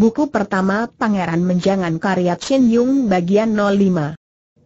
Buku pertama Pangeran Menjangan karya Chin Yung bagian 05.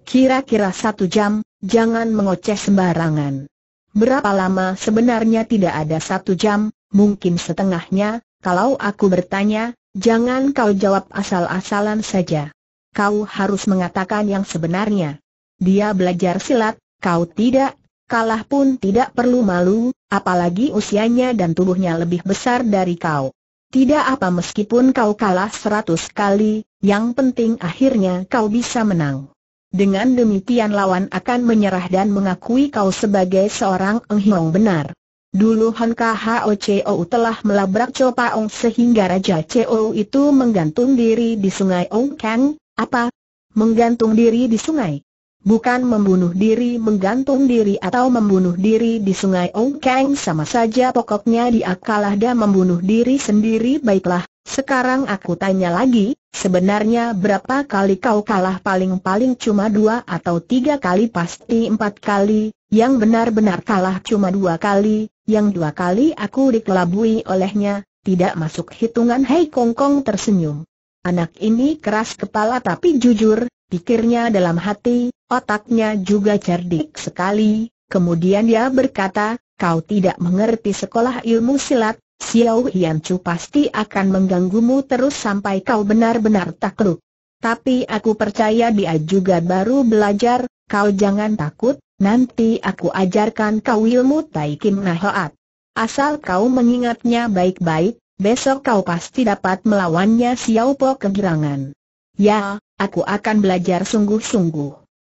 Kira-kira satu jam, jangan mengoceh sembarangan. Berapa lama sebenarnya tidak ada satu jam, mungkin setengahnya, kalau aku bertanya, jangan kau jawab asal-asalan saja. Kau harus mengatakan yang sebenarnya. Dia belajar silat, kau tidak, kalah pun tidak perlu malu, apalagi usianya dan tubuhnya lebih besar dari kau. Tidak apa meskipun kau kalah seratus kali, yang penting akhirnya kau bisa menang. Dengan demikian lawan akan menyerah dan mengakui kau sebagai seorang enghiong benar. Dulu Han KHOCOU telah melabrak copa ong sehingga Raja COU itu menggantung diri di sungai Ong Kang, apa? Menggantung diri di sungai? Bukan membunuh diri menggantung diri atau membunuh diri di sungai Ong Kang sama saja pokoknya dia kalah dan membunuh diri sendiri baiklah. Sekarang aku tanya lagi, sebenarnya berapa kali kau kalah paling-paling cuma dua atau tiga kali pasti empat kali, yang benar-benar kalah cuma dua kali, yang dua kali aku dikelabui olehnya, tidak masuk hitungan Hei Kongkong tersenyum. Anak ini keras kepala tapi jujur, pikirnya dalam hati, otaknya juga cerdik sekali, kemudian dia berkata, kau tidak mengerti sekolah ilmu silat, Xiao Hian Chu pasti akan mengganggumu terus sampai kau benar-benar takluk. Tapi aku percaya dia juga baru belajar, kau jangan takut, nanti aku ajarkan kau ilmu Tai Kim Nahoat. Asal kau mengingatnya baik-baik, besok kau pasti dapat melawannya Xiao Po kegirangan. Ya, aku akan belajar sungguh-sungguh.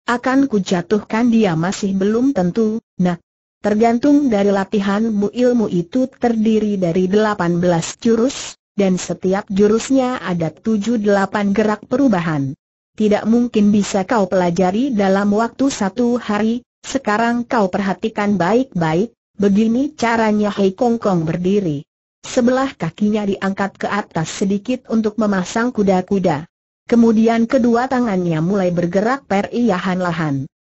Akan kujatuhkan dia masih belum tentu, nak. Tergantung dari latihanmu ilmu itu terdiri dari delapan belas jurus, dan setiap jurusnya ada tujuh delapan gerak perubahan. Tidak mungkin bisa kau pelajari dalam waktu satu hari, sekarang kau perhatikan baik-baik, begini caranya Hei Kong Kong berdiri. Sebelah kakinya diangkat ke atas sedikit untuk memasang kuda-kuda. Kemudian kedua tangannya mulai bergerak perlahan lahan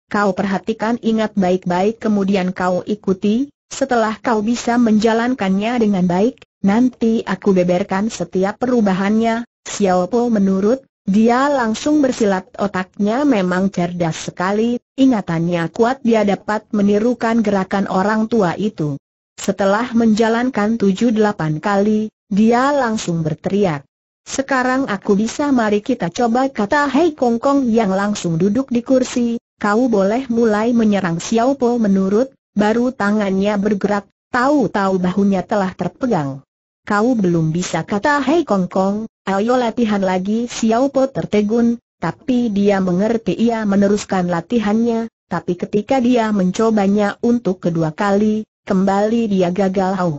Kau perhatikan ingat baik-baik kemudian kau ikuti, setelah kau bisa menjalankannya dengan baik, nanti aku beberkan setiap perubahannya, Xiao Po menurut, dia langsung bersilat otaknya memang cerdas sekali, ingatannya kuat dia dapat menirukan gerakan orang tua itu. Setelah menjalankan tujuh delapan kali, dia langsung berteriak. Sekarang aku bisa mari kita coba kata Hei Kong Kong yang langsung duduk di kursi, kau boleh mulai menyerang Xiao Po menurut, baru tangannya bergerak, tahu-tahu bahunya telah terpegang. Kau belum bisa kata Hei Kong Kong, ayo latihan lagi Xiao Po tertegun, tapi dia mengerti ia meneruskan latihannya, tapi ketika dia mencobanya untuk kedua kali, kembali dia gagal. Oh,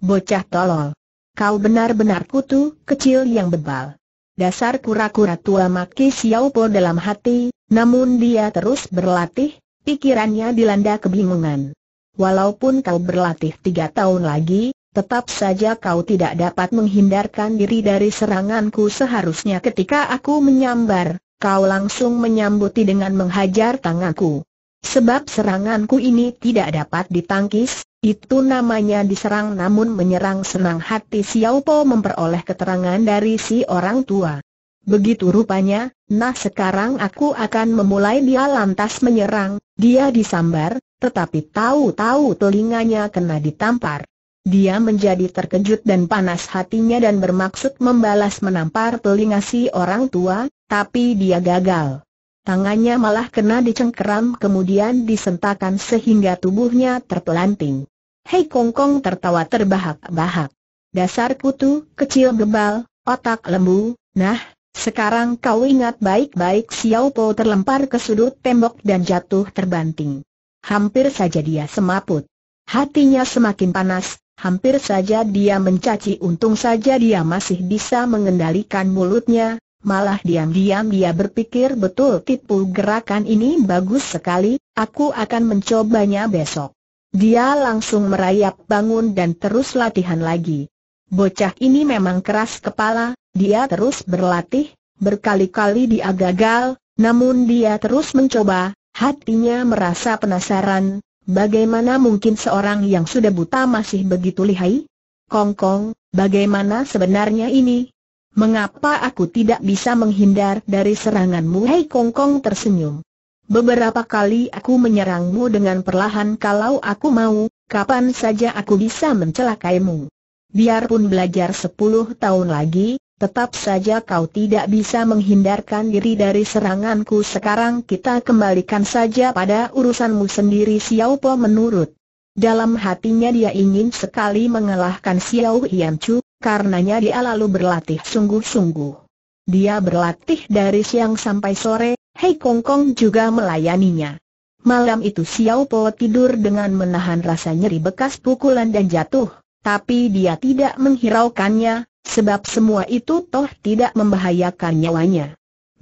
bocah tolol. Kau benar-benar kutu, kecil yang bebal. Dasar kura-kura tua Maki Po dalam hati, namun dia terus berlatih, pikirannya dilanda kebingungan. Walaupun kau berlatih tiga tahun lagi, tetap saja kau tidak dapat menghindarkan diri dari seranganku seharusnya ketika aku menyambar, kau langsung menyambuti dengan menghajar tanganku. Sebab seranganku ini tidak dapat ditangkis, itu namanya diserang namun menyerang senang hati Xiao Po memperoleh keterangan dari si orang tua. Begitu rupanya, nah sekarang aku akan memulai dia lantas menyerang, dia disambar, tetapi tahu-tahu telinganya kena ditampar. Dia menjadi terkejut dan panas hatinya dan bermaksud membalas menampar telinga si orang tua, tapi dia gagal tangannya malah kena dicengkeram kemudian disentakan sehingga tubuhnya terpelanting. Hei Kong Kong tertawa terbahak-bahak. Dasar kutu, kecil gebal, otak lembu, nah, sekarang kau ingat baik-baik Xiao Po terlempar ke sudut tembok dan jatuh terbanting. Hampir saja dia semaput. Hatinya semakin panas, hampir saja dia mencaci untung saja dia masih bisa mengendalikan mulutnya, Malah diam-diam dia berpikir betul tipu gerakan ini bagus sekali, aku akan mencobanya besok. Dia langsung merayap bangun dan terus latihan lagi. Bocah ini memang keras kepala, dia terus berlatih, berkali-kali dia gagal, namun dia terus mencoba, hatinya merasa penasaran, bagaimana mungkin seorang yang sudah buta masih begitu lihai? Kongkong, bagaimana sebenarnya ini? Mengapa aku tidak bisa menghindar dari seranganmu? Hei Kong Kong tersenyum. Beberapa kali aku menyerangmu dengan perlahan kalau aku mau, kapan saja aku bisa mencelakaimu. Biarpun belajar sepuluh tahun lagi, tetap saja kau tidak bisa menghindarkan diri dari seranganku sekarang kita kembalikan saja pada urusanmu sendiri Xiao Po menurut. Dalam hatinya dia ingin sekali mengalahkan Xiao Hian Chu, karenanya dia lalu berlatih sungguh-sungguh. Dia berlatih dari siang sampai sore, Hei Kong Kong juga melayaninya. Malam itu Xiao Po tidur dengan menahan rasa nyeri bekas pukulan dan jatuh, tapi dia tidak menghiraukannya, sebab semua itu toh tidak membahayakan nyawanya.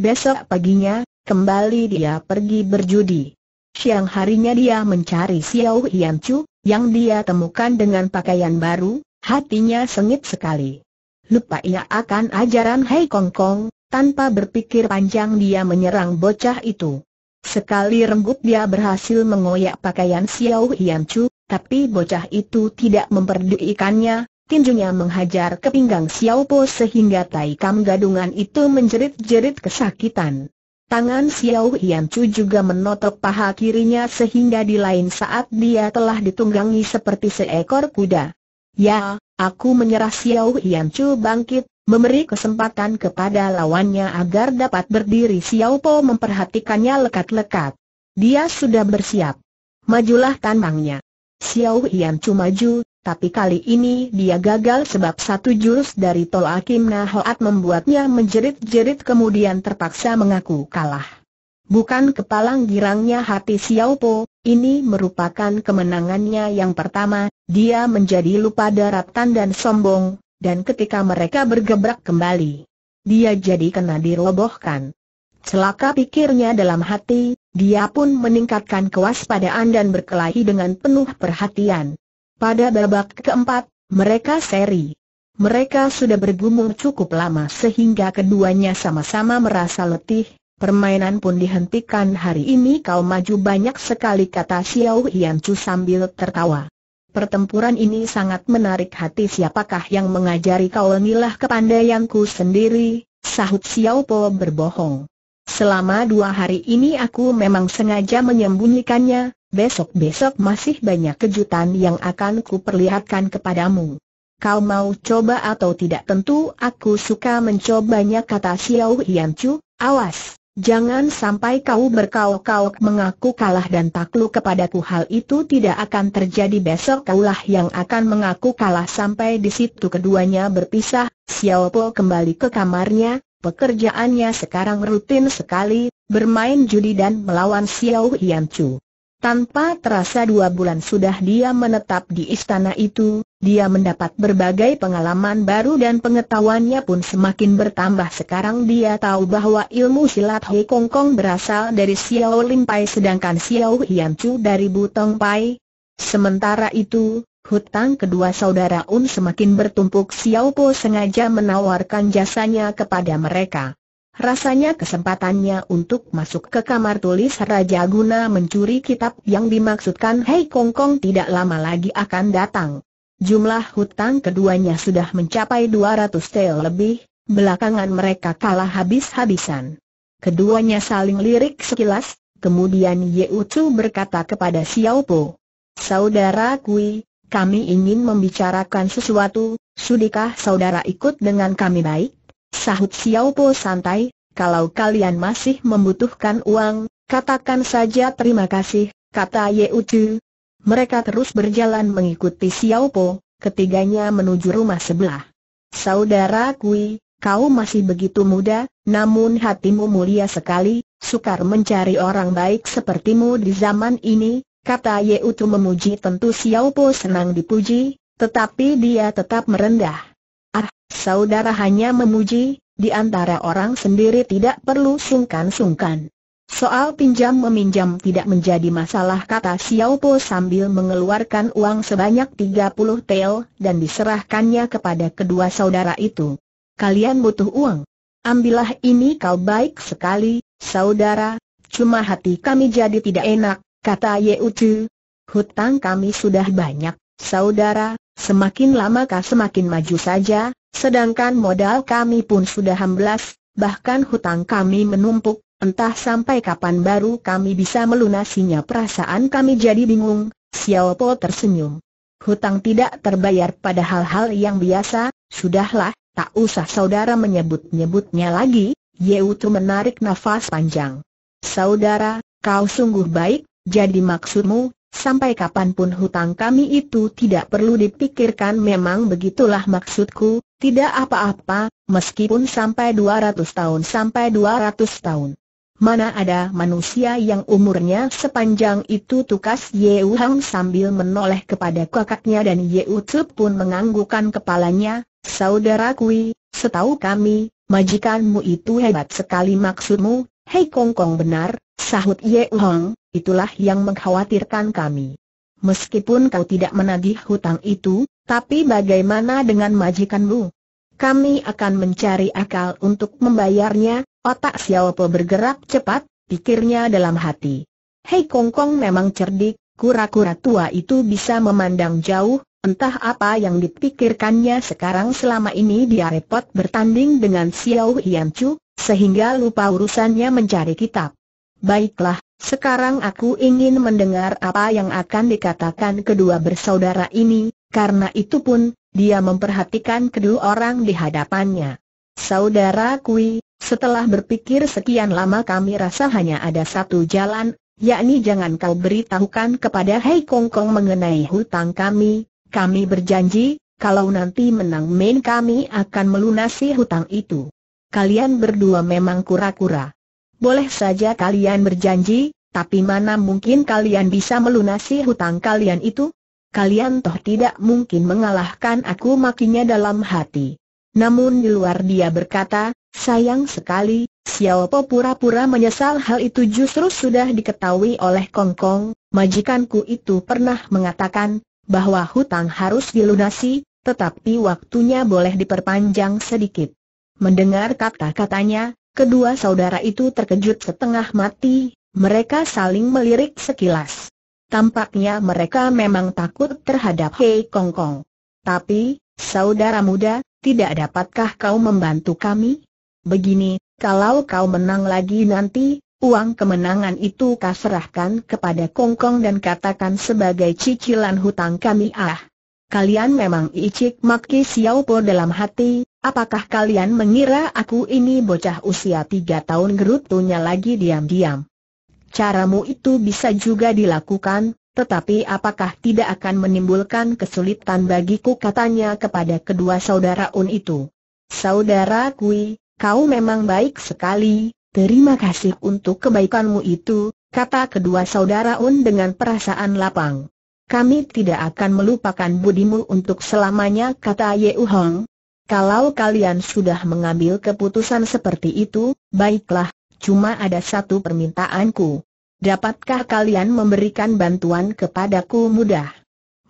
Besok paginya, kembali dia pergi berjudi. Siang harinya dia mencari Xiao Hian Chu, yang dia temukan dengan pakaian baru, Hatinya sengit sekali. Lupa ia akan ajaran Hai Kong Kong, tanpa berpikir panjang dia menyerang bocah itu. Sekali renggut dia berhasil mengoyak pakaian Xiao Hian Chu, tapi bocah itu tidak memperdulikannya, tinjunya menghajar ke pinggang Xiao Po sehingga tai kam gadungan itu menjerit-jerit kesakitan. Tangan Xiao Hian Chu juga menotok paha kirinya sehingga di lain saat dia telah ditunggangi seperti seekor kuda. Ya, aku menyerah Xiao Yan Chu bangkit, memberi kesempatan kepada lawannya agar dapat berdiri Xiao Po memperhatikannya lekat-lekat. Dia sudah bersiap. Majulah tanmangnya. Xiao Yan Chu maju, tapi kali ini dia gagal sebab satu jurus dari Tol Akim Nahoat membuatnya menjerit-jerit kemudian terpaksa mengaku kalah. Bukan kepalang girangnya hati Xiao Po, ini merupakan kemenangannya yang pertama, dia menjadi lupa daratan dan sombong, dan ketika mereka bergebrak kembali, dia jadi kena dirobohkan. Celaka pikirnya dalam hati, dia pun meningkatkan kewaspadaan dan berkelahi dengan penuh perhatian. Pada babak keempat, mereka seri. Mereka sudah bergumul cukup lama sehingga keduanya sama-sama merasa letih, Permainan pun dihentikan hari ini kau maju banyak sekali kata Xiao Hian Chu sambil tertawa. Pertempuran ini sangat menarik hati siapakah yang mengajari kau inilah kepandaianku sendiri, sahut Xiao Po berbohong. Selama dua hari ini aku memang sengaja menyembunyikannya, besok-besok masih banyak kejutan yang akan kuperlihatkan kepadamu. Kau mau coba atau tidak tentu aku suka mencobanya kata Xiao Hian Chu, awas. Jangan sampai kau berkauk-kauk mengaku kalah dan takluk kepadaku hal itu tidak akan terjadi besok kaulah yang akan mengaku kalah sampai di situ keduanya berpisah, Xiao Po kembali ke kamarnya, pekerjaannya sekarang rutin sekali, bermain judi dan melawan Xiao Hian Chu. Tanpa terasa dua bulan sudah dia menetap di istana itu, dia mendapat berbagai pengalaman baru dan pengetahuannya pun semakin bertambah sekarang dia tahu bahwa ilmu silat Hei Kong Kong berasal dari Xiao Lim Pai sedangkan Xiao Hian Chu dari Butong Pai. Sementara itu, hutang kedua saudara Un semakin bertumpuk Xiao Po sengaja menawarkan jasanya kepada mereka. Rasanya kesempatannya untuk masuk ke kamar tulis Raja guna mencuri kitab yang dimaksudkan Hei Kong Kong tidak lama lagi akan datang. Jumlah hutang keduanya sudah mencapai 200 tel lebih, belakangan mereka kalah habis-habisan. Keduanya saling lirik sekilas, kemudian Ye Ucu berkata kepada Xiao Po, Saudara Kui, kami ingin membicarakan sesuatu, sudikah saudara ikut dengan kami baik? Sahut Xiao Po santai, kalau kalian masih membutuhkan uang, katakan saja terima kasih, kata Ye Ucu. Mereka terus berjalan mengikuti Xiao Po, ketiganya menuju rumah sebelah. Saudara Kui, kau masih begitu muda, namun hatimu mulia sekali, sukar mencari orang baik sepertimu di zaman ini, kata Ye Ucu memuji tentu Xiao Po senang dipuji, tetapi dia tetap merendah. Saudara hanya memuji, di antara orang sendiri tidak perlu sungkan-sungkan. Soal pinjam meminjam tidak menjadi masalah kata Xiao Po sambil mengeluarkan uang sebanyak 30 tel dan diserahkannya kepada kedua saudara itu. Kalian butuh uang. Ambillah ini kau baik sekali, saudara, cuma hati kami jadi tidak enak, kata Ye Ucu. Hutang kami sudah banyak, saudara, Semakin lama kah semakin maju saja, sedangkan modal kami pun sudah hamblas, bahkan hutang kami menumpuk, entah sampai kapan baru kami bisa melunasinya perasaan kami jadi bingung, Xiao Po tersenyum. Hutang tidak terbayar pada hal-hal yang biasa, sudahlah, tak usah saudara menyebut-nyebutnya lagi, Yeutu menarik nafas panjang. Saudara, kau sungguh baik, jadi maksudmu, Sampai kapanpun hutang kami itu tidak perlu dipikirkan memang begitulah maksudku, tidak apa-apa, meskipun sampai 200 tahun sampai 200 tahun. Mana ada manusia yang umurnya sepanjang itu tukas Yeu Hang sambil menoleh kepada kakaknya dan Yeu Tzu pun menganggukan kepalanya, Saudara Kui, setahu kami, majikanmu itu hebat sekali maksudmu, Hei Kong Kong benar, sahut Yeu Hang, itulah yang mengkhawatirkan kami. Meskipun kau tidak menagih hutang itu, tapi bagaimana dengan majikanmu? Kami akan mencari akal untuk membayarnya, otak Xiaopo bergerak cepat, pikirnya dalam hati. Hei Kong Kong memang cerdik, kura-kura tua itu bisa memandang jauh, entah apa yang dipikirkannya sekarang selama ini dia repot bertanding dengan Xiao Hian Chu, sehingga lupa urusannya mencari kitab. Baiklah, sekarang aku ingin mendengar apa yang akan dikatakan kedua bersaudara ini, karena itu pun, dia memperhatikan kedua orang di hadapannya. Saudara Kui, setelah berpikir sekian lama kami rasa hanya ada satu jalan, yakni jangan kau beritahukan kepada Hei Kong Kong mengenai hutang kami, kami berjanji, kalau nanti menang main kami akan melunasi hutang itu. Kalian berdua memang kura-kura boleh saja kalian berjanji, tapi mana mungkin kalian bisa melunasi hutang kalian itu? Kalian toh tidak mungkin mengalahkan aku makinya dalam hati. Namun di luar dia berkata, sayang sekali, Xiao Po pura-pura menyesal hal itu justru sudah diketahui oleh Kong Kong, majikanku itu pernah mengatakan, bahwa hutang harus dilunasi, tetapi waktunya boleh diperpanjang sedikit. Mendengar kata-katanya, Kedua saudara itu terkejut setengah mati, mereka saling melirik sekilas. Tampaknya mereka memang takut terhadap Hei Kong Kong. Tapi, saudara muda, tidak dapatkah kau membantu kami? Begini, kalau kau menang lagi nanti, uang kemenangan itu kau serahkan kepada Kong Kong dan katakan sebagai cicilan hutang kami ah. Kalian memang icik maki Xiao Po dalam hati, Apakah kalian mengira aku ini bocah usia tiga tahun gerutunya lagi diam-diam? Caramu itu bisa juga dilakukan, tetapi apakah tidak akan menimbulkan kesulitan bagiku katanya kepada kedua saudara Un itu. Saudara Kui, kau memang baik sekali, terima kasih untuk kebaikanmu itu, kata kedua saudara Un dengan perasaan lapang. Kami tidak akan melupakan budimu untuk selamanya kata Ye Hong, kalau kalian sudah mengambil keputusan seperti itu, baiklah, cuma ada satu permintaanku. Dapatkah kalian memberikan bantuan kepadaku mudah?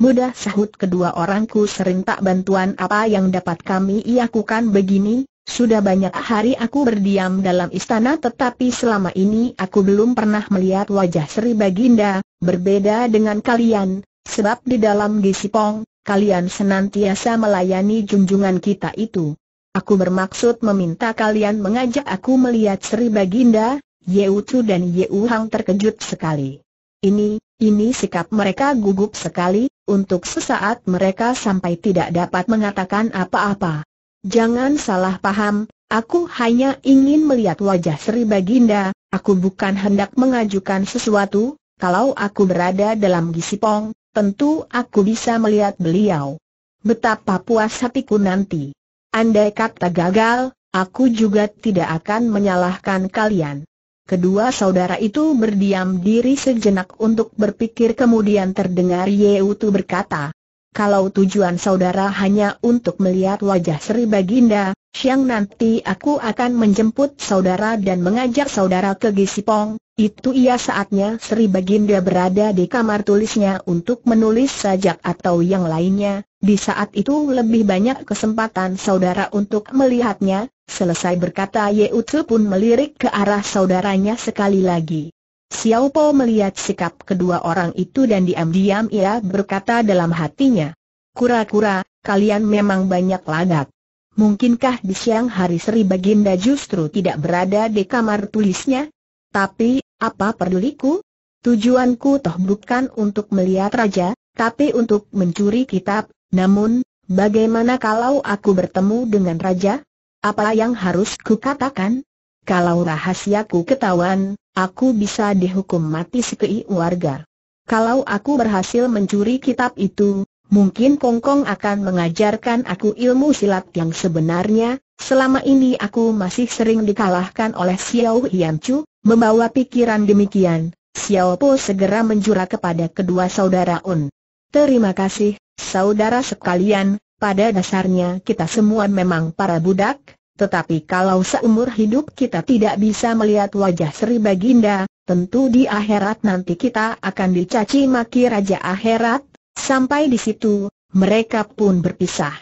Mudah sahut kedua orangku sering tak bantuan apa yang dapat kami iakukan begini, sudah banyak hari aku berdiam dalam istana tetapi selama ini aku belum pernah melihat wajah Sri Baginda, berbeda dengan kalian, sebab di dalam Gisipong, kalian senantiasa melayani junjungan kita itu. Aku bermaksud meminta kalian mengajak aku melihat Sri Baginda, Yeu Chu dan Yeu Hang terkejut sekali. Ini, ini sikap mereka gugup sekali, untuk sesaat mereka sampai tidak dapat mengatakan apa-apa. Jangan salah paham, aku hanya ingin melihat wajah Sri Baginda, aku bukan hendak mengajukan sesuatu, kalau aku berada dalam gisipong, tentu aku bisa melihat beliau. Betapa puas hatiku nanti. Andai kata gagal, aku juga tidak akan menyalahkan kalian. Kedua saudara itu berdiam diri sejenak untuk berpikir kemudian terdengar Yeutu berkata, kalau tujuan saudara hanya untuk melihat wajah Sri Baginda, siang nanti aku akan menjemput saudara dan mengajak saudara ke Gisipong, itu ia saatnya Sri Baginda berada di kamar tulisnya untuk menulis sajak atau yang lainnya, di saat itu lebih banyak kesempatan saudara untuk melihatnya, selesai berkata Ye pun melirik ke arah saudaranya sekali lagi. Xiao Po melihat sikap kedua orang itu dan diam-diam ia berkata dalam hatinya. Kura-kura, kalian memang banyak lagak. Mungkinkah di siang hari Sri Baginda justru tidak berada di kamar tulisnya? Tapi, apa peduliku? Tujuanku toh bukan untuk melihat raja, tapi untuk mencuri kitab, namun, bagaimana kalau aku bertemu dengan raja? Apa yang harus kukatakan? Kalau rahasiaku ketahuan, aku bisa dihukum mati sekei warga. Kalau aku berhasil mencuri kitab itu, Mungkin Kongkong akan mengajarkan aku ilmu silat yang sebenarnya, selama ini aku masih sering dikalahkan oleh Xiao Hian Chu, membawa pikiran demikian, Xiao Po segera menjura kepada kedua saudara Un. Terima kasih, saudara sekalian, pada dasarnya kita semua memang para budak, tetapi kalau seumur hidup kita tidak bisa melihat wajah Sri Baginda, tentu di akhirat nanti kita akan dicaci maki Raja Akhirat, sampai di situ, mereka pun berpisah.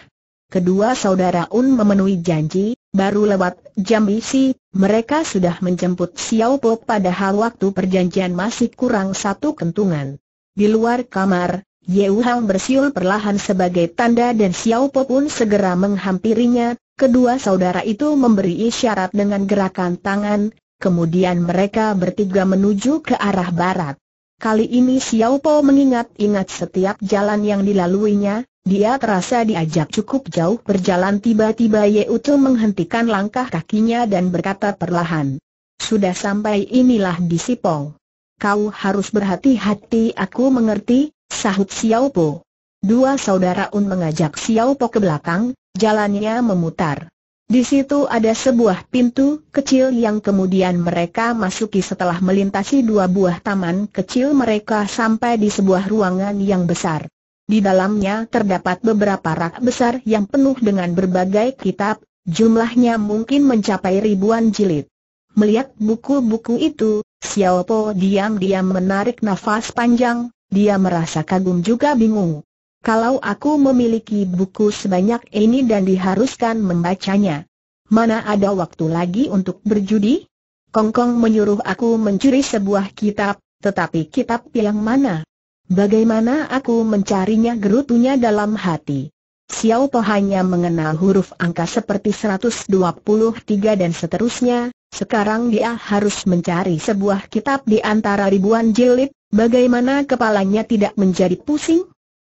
Kedua saudara Un memenuhi janji, baru lewat jam isi, mereka sudah menjemput Xiao Po padahal waktu perjanjian masih kurang satu kentungan. Di luar kamar, Ye Hang bersiul perlahan sebagai tanda dan Xiao Po pun segera menghampirinya, Kedua saudara itu memberi isyarat dengan gerakan tangan, kemudian mereka bertiga menuju ke arah barat. Kali ini Xiao Po mengingat-ingat setiap jalan yang dilaluinya, dia terasa diajak cukup jauh berjalan tiba-tiba Ye Utu menghentikan langkah kakinya dan berkata perlahan. Sudah sampai inilah di Sipong. Kau harus berhati-hati aku mengerti, sahut Xiao Po. Dua saudara Un mengajak Xiao Po ke belakang, Jalannya memutar. Di situ ada sebuah pintu kecil yang kemudian mereka masuki setelah melintasi dua buah taman kecil mereka sampai di sebuah ruangan yang besar. Di dalamnya terdapat beberapa rak besar yang penuh dengan berbagai kitab, jumlahnya mungkin mencapai ribuan jilid. Melihat buku-buku itu, Xiao Po diam-diam menarik nafas panjang, dia merasa kagum juga bingung. Kalau aku memiliki buku sebanyak ini dan diharuskan membacanya, mana ada waktu lagi untuk berjudi? Kongkong menyuruh aku mencuri sebuah kitab, tetapi kitab yang mana? Bagaimana aku mencarinya gerutunya dalam hati? Xiao Po hanya mengenal huruf angka seperti 123 dan seterusnya, sekarang dia harus mencari sebuah kitab di antara ribuan jilid, bagaimana kepalanya tidak menjadi pusing?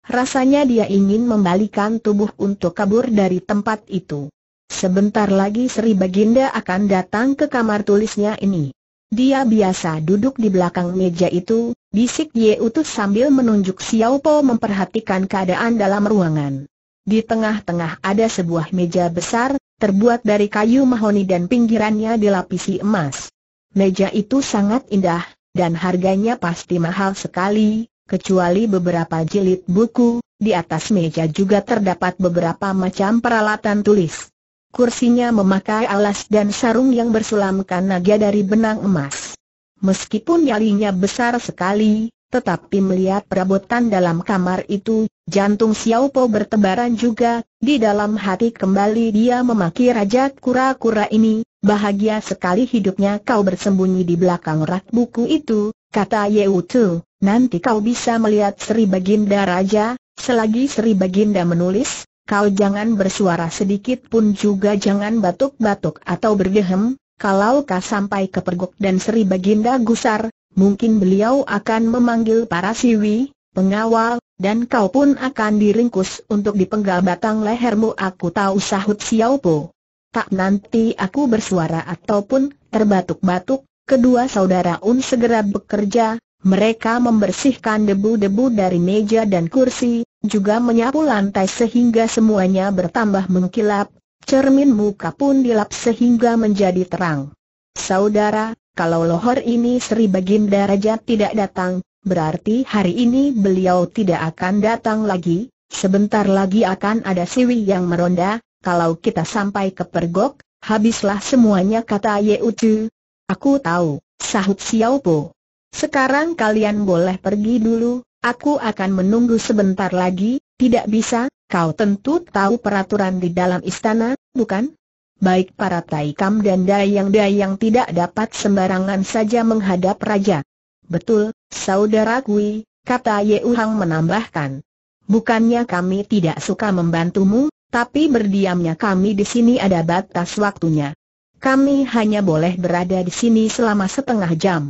Rasanya dia ingin membalikan tubuh untuk kabur dari tempat itu. Sebentar lagi Sri Baginda akan datang ke kamar tulisnya ini. Dia biasa duduk di belakang meja itu, bisik Ye Utus sambil menunjuk Xiao Po memperhatikan keadaan dalam ruangan. Di tengah-tengah ada sebuah meja besar, terbuat dari kayu mahoni dan pinggirannya dilapisi emas. Meja itu sangat indah, dan harganya pasti mahal sekali, Kecuali beberapa jilid buku, di atas meja juga terdapat beberapa macam peralatan tulis. Kursinya memakai alas dan sarung yang bersulamkan naga dari benang emas. Meskipun nyalinya besar sekali, tetapi melihat perabotan dalam kamar itu, jantung Xiao Po bertebaran juga, di dalam hati kembali dia memaki Raja Kura-Kura ini, bahagia sekali hidupnya kau bersembunyi di belakang rak buku itu, Kata Yeutu, nanti kau bisa melihat Sri Baginda Raja, selagi Sri Baginda menulis, kau jangan bersuara sedikit pun juga jangan batuk-batuk atau berdehem, kalau kau sampai ke pergok dan Sri Baginda gusar, mungkin beliau akan memanggil para siwi, pengawal, dan kau pun akan diringkus untuk dipenggal batang lehermu aku tahu sahut Xiaopo. Tak nanti aku bersuara ataupun terbatuk-batuk, Kedua saudara Un segera bekerja, mereka membersihkan debu-debu dari meja dan kursi, juga menyapu lantai sehingga semuanya bertambah mengkilap, cermin muka pun dilap sehingga menjadi terang. Saudara, kalau lohor ini Sri Baginda Raja tidak datang, berarti hari ini beliau tidak akan datang lagi, sebentar lagi akan ada siwi yang meronda, kalau kita sampai ke pergok, habislah semuanya kata Ucu. Aku tahu, sahut Xiao Po. Sekarang kalian boleh pergi dulu, aku akan menunggu sebentar lagi, tidak bisa, kau tentu tahu peraturan di dalam istana, bukan? Baik para taikam dan dayang-dayang tidak dapat sembarangan saja menghadap raja. Betul, saudara Kui, kata Ye Uhang menambahkan. Bukannya kami tidak suka membantumu, tapi berdiamnya kami di sini ada batas waktunya. Kami hanya boleh berada di sini selama setengah jam.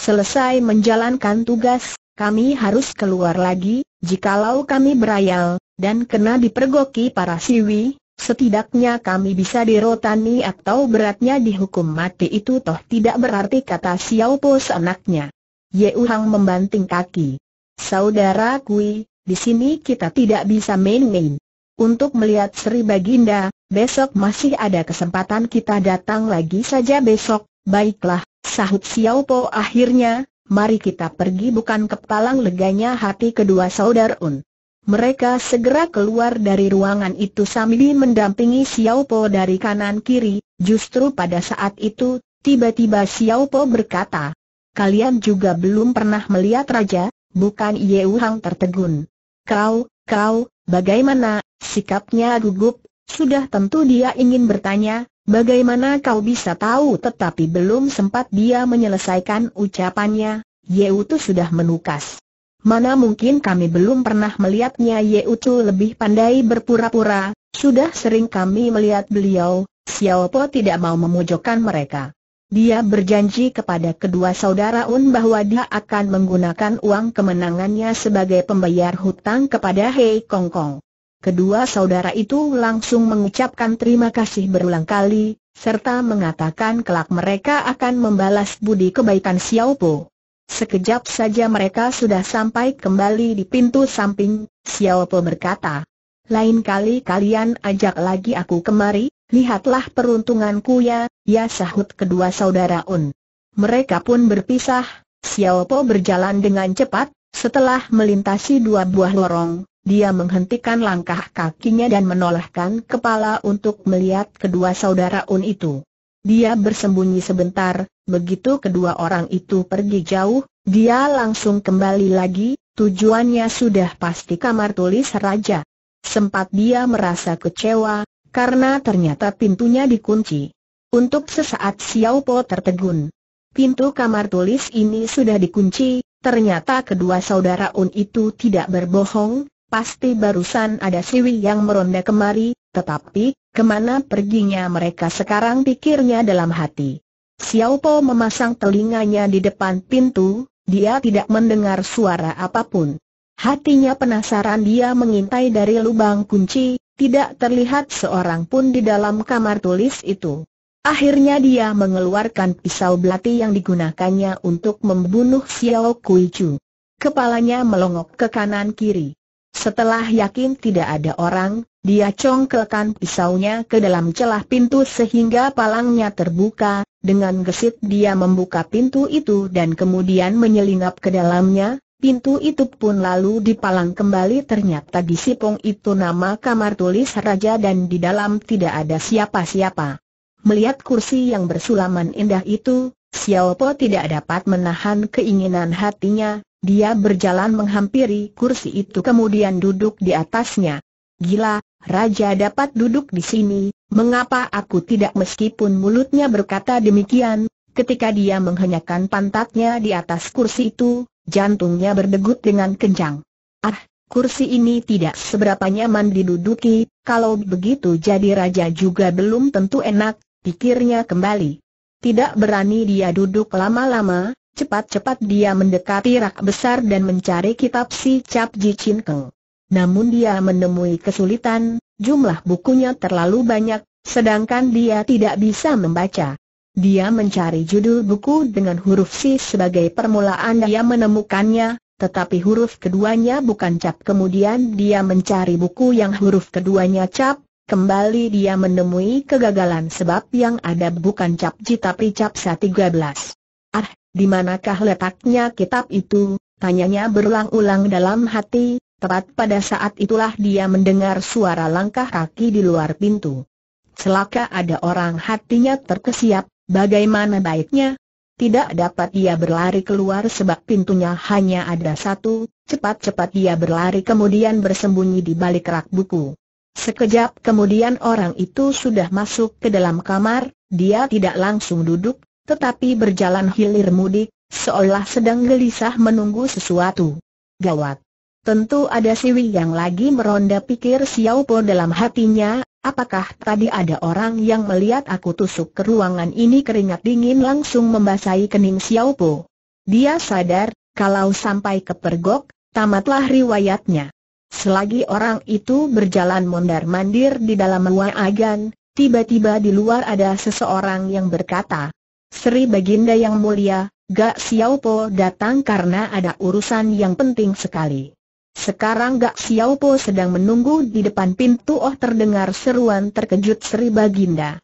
Selesai menjalankan tugas, kami harus keluar lagi, jikalau kami berayal, dan kena dipergoki para siwi, setidaknya kami bisa dirotani atau beratnya dihukum mati itu toh tidak berarti kata Xiao Po anaknya. Ye Uhang membanting kaki. Saudara Kui, di sini kita tidak bisa main-main untuk melihat Sri Baginda, besok masih ada kesempatan kita datang lagi saja besok, baiklah, sahut Xiao Po akhirnya, mari kita pergi bukan kepalang leganya hati kedua saudarun. Mereka segera keluar dari ruangan itu sambil mendampingi Xiao Po dari kanan kiri, justru pada saat itu, tiba-tiba Xiao Po berkata, Kalian juga belum pernah melihat Raja, bukan Ye Hang tertegun. Kau, kau, Bagaimana, sikapnya gugup, sudah tentu dia ingin bertanya, bagaimana kau bisa tahu tetapi belum sempat dia menyelesaikan ucapannya, Yeutu sudah menukas. Mana mungkin kami belum pernah melihatnya Yeutu lebih pandai berpura-pura, sudah sering kami melihat beliau, Xiaopo tidak mau memojokkan mereka. Dia berjanji kepada kedua saudara Un bahwa dia akan menggunakan uang kemenangannya sebagai pembayar hutang kepada Hei Kong Kong. Kedua saudara itu langsung mengucapkan terima kasih berulang kali, serta mengatakan kelak mereka akan membalas budi kebaikan Xiao Po. Sekejap saja mereka sudah sampai kembali di pintu samping, Xiao Po berkata, lain kali kalian ajak lagi aku kemari, Lihatlah peruntunganku ya, ya sahut kedua saudara Un. Mereka pun berpisah, Xiao Po berjalan dengan cepat, setelah melintasi dua buah lorong, dia menghentikan langkah kakinya dan menolakkan kepala untuk melihat kedua saudara Un itu. Dia bersembunyi sebentar, begitu kedua orang itu pergi jauh, dia langsung kembali lagi, tujuannya sudah pasti kamar tulis raja. Sempat dia merasa kecewa, karena ternyata pintunya dikunci. Untuk sesaat Xiao Po tertegun. Pintu kamar tulis ini sudah dikunci, ternyata kedua saudara Un itu tidak berbohong, pasti barusan ada Siwi yang meronda kemari, tetapi, kemana perginya mereka sekarang pikirnya dalam hati. Xiao Po memasang telinganya di depan pintu, dia tidak mendengar suara apapun. Hatinya penasaran dia mengintai dari lubang kunci, tidak terlihat seorang pun di dalam kamar tulis itu. Akhirnya dia mengeluarkan pisau belati yang digunakannya untuk membunuh Xiao Kuiju. Kepalanya melongok ke kanan kiri. Setelah yakin tidak ada orang, dia congkelkan pisaunya ke dalam celah pintu sehingga palangnya terbuka, dengan gesit dia membuka pintu itu dan kemudian menyelinap ke dalamnya, Pintu itu pun lalu dipalang kembali ternyata di sipung itu nama kamar tulis raja dan di dalam tidak ada siapa-siapa. Melihat kursi yang bersulaman indah itu, Xiao Po tidak dapat menahan keinginan hatinya, dia berjalan menghampiri kursi itu kemudian duduk di atasnya. Gila, raja dapat duduk di sini, mengapa aku tidak meskipun mulutnya berkata demikian, ketika dia menghenyakan pantatnya di atas kursi itu, Jantungnya berdegup dengan kencang. Ah, kursi ini tidak seberapa nyaman diduduki, kalau begitu jadi raja juga belum tentu enak, pikirnya kembali. Tidak berani dia duduk lama-lama, cepat-cepat dia mendekati rak besar dan mencari kitab si Cap Ji Chin Keng. Namun dia menemui kesulitan, jumlah bukunya terlalu banyak, sedangkan dia tidak bisa membaca. Dia mencari judul buku dengan huruf C sebagai permulaan dia menemukannya, tetapi huruf keduanya bukan cap kemudian dia mencari buku yang huruf keduanya cap, kembali dia menemui kegagalan sebab yang ada bukan cap J tapi cap tiga 13 Ah, di manakah letaknya kitab itu? Tanyanya berulang-ulang dalam hati, tepat pada saat itulah dia mendengar suara langkah kaki di luar pintu. Selaka ada orang hatinya terkesiap, Bagaimana baiknya? Tidak dapat dia berlari keluar sebab pintunya hanya ada satu, cepat-cepat dia berlari kemudian bersembunyi di balik rak buku. Sekejap kemudian orang itu sudah masuk ke dalam kamar, dia tidak langsung duduk, tetapi berjalan hilir mudik, seolah sedang gelisah menunggu sesuatu. Gawat! Tentu ada siwi yang lagi meronda pikir Xiao Po dalam hatinya, Apakah tadi ada orang yang melihat aku tusuk ke ruangan ini keringat dingin langsung membasahi kening Xiao Po. Dia sadar, kalau sampai kepergok, tamatlah riwayatnya. Selagi orang itu berjalan mondar-mandir di dalam luar agan, tiba-tiba di luar ada seseorang yang berkata, Sri Baginda yang mulia, Gak Xiao Po datang karena ada urusan yang penting sekali. Sekarang Gak Po sedang menunggu di depan pintu oh terdengar seruan terkejut Sri Baginda.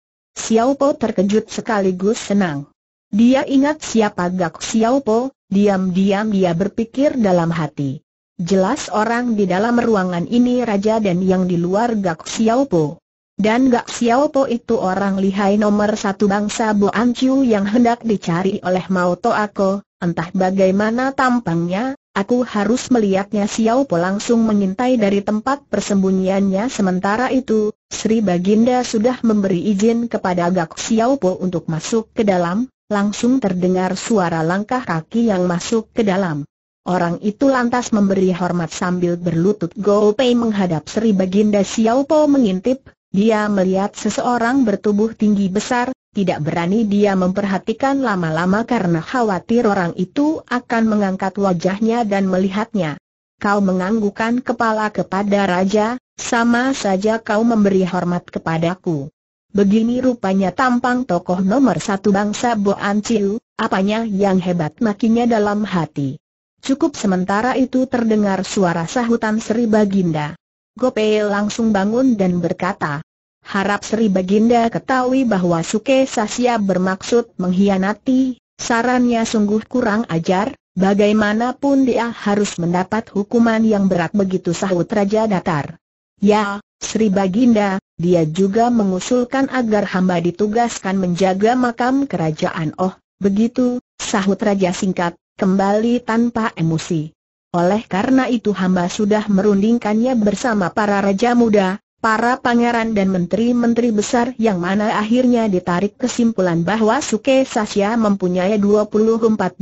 Po terkejut sekaligus senang. Dia ingat siapa Gak Po, diam-diam dia berpikir dalam hati. Jelas orang di dalam ruangan ini raja dan yang di luar Gak Po. Dan Gak Po itu orang lihai nomor satu bangsa Bo Anqiu yang hendak dicari oleh Mao Toako, entah bagaimana tampangnya, Aku harus melihatnya Xiao Po langsung mengintai dari tempat persembunyiannya Sementara itu, Sri Baginda sudah memberi izin kepada Gak Xiao Po untuk masuk ke dalam Langsung terdengar suara langkah kaki yang masuk ke dalam Orang itu lantas memberi hormat sambil berlutut Go Pei menghadap Sri Baginda Xiao Po mengintip Dia melihat seseorang bertubuh tinggi besar tidak berani dia memperhatikan lama-lama karena khawatir orang itu akan mengangkat wajahnya dan melihatnya. Kau menganggukkan kepala kepada raja, sama saja kau memberi hormat kepadaku. Begini rupanya tampang tokoh nomor satu bangsa Boan Ciu, apanya yang hebat makinya dalam hati. Cukup sementara itu terdengar suara sahutan Sri Baginda. Gopel langsung bangun dan berkata, Harap Sri Baginda ketahui bahwa Suke Sasya bermaksud mengkhianati, sarannya sungguh kurang ajar, bagaimanapun dia harus mendapat hukuman yang berat begitu sahut Raja Datar. Ya, Sri Baginda, dia juga mengusulkan agar hamba ditugaskan menjaga makam kerajaan Oh, begitu, sahut Raja singkat, kembali tanpa emosi. Oleh karena itu hamba sudah merundingkannya bersama para raja muda, para pangeran dan menteri-menteri besar yang mana akhirnya ditarik kesimpulan bahwa Suke Sasya mempunyai 24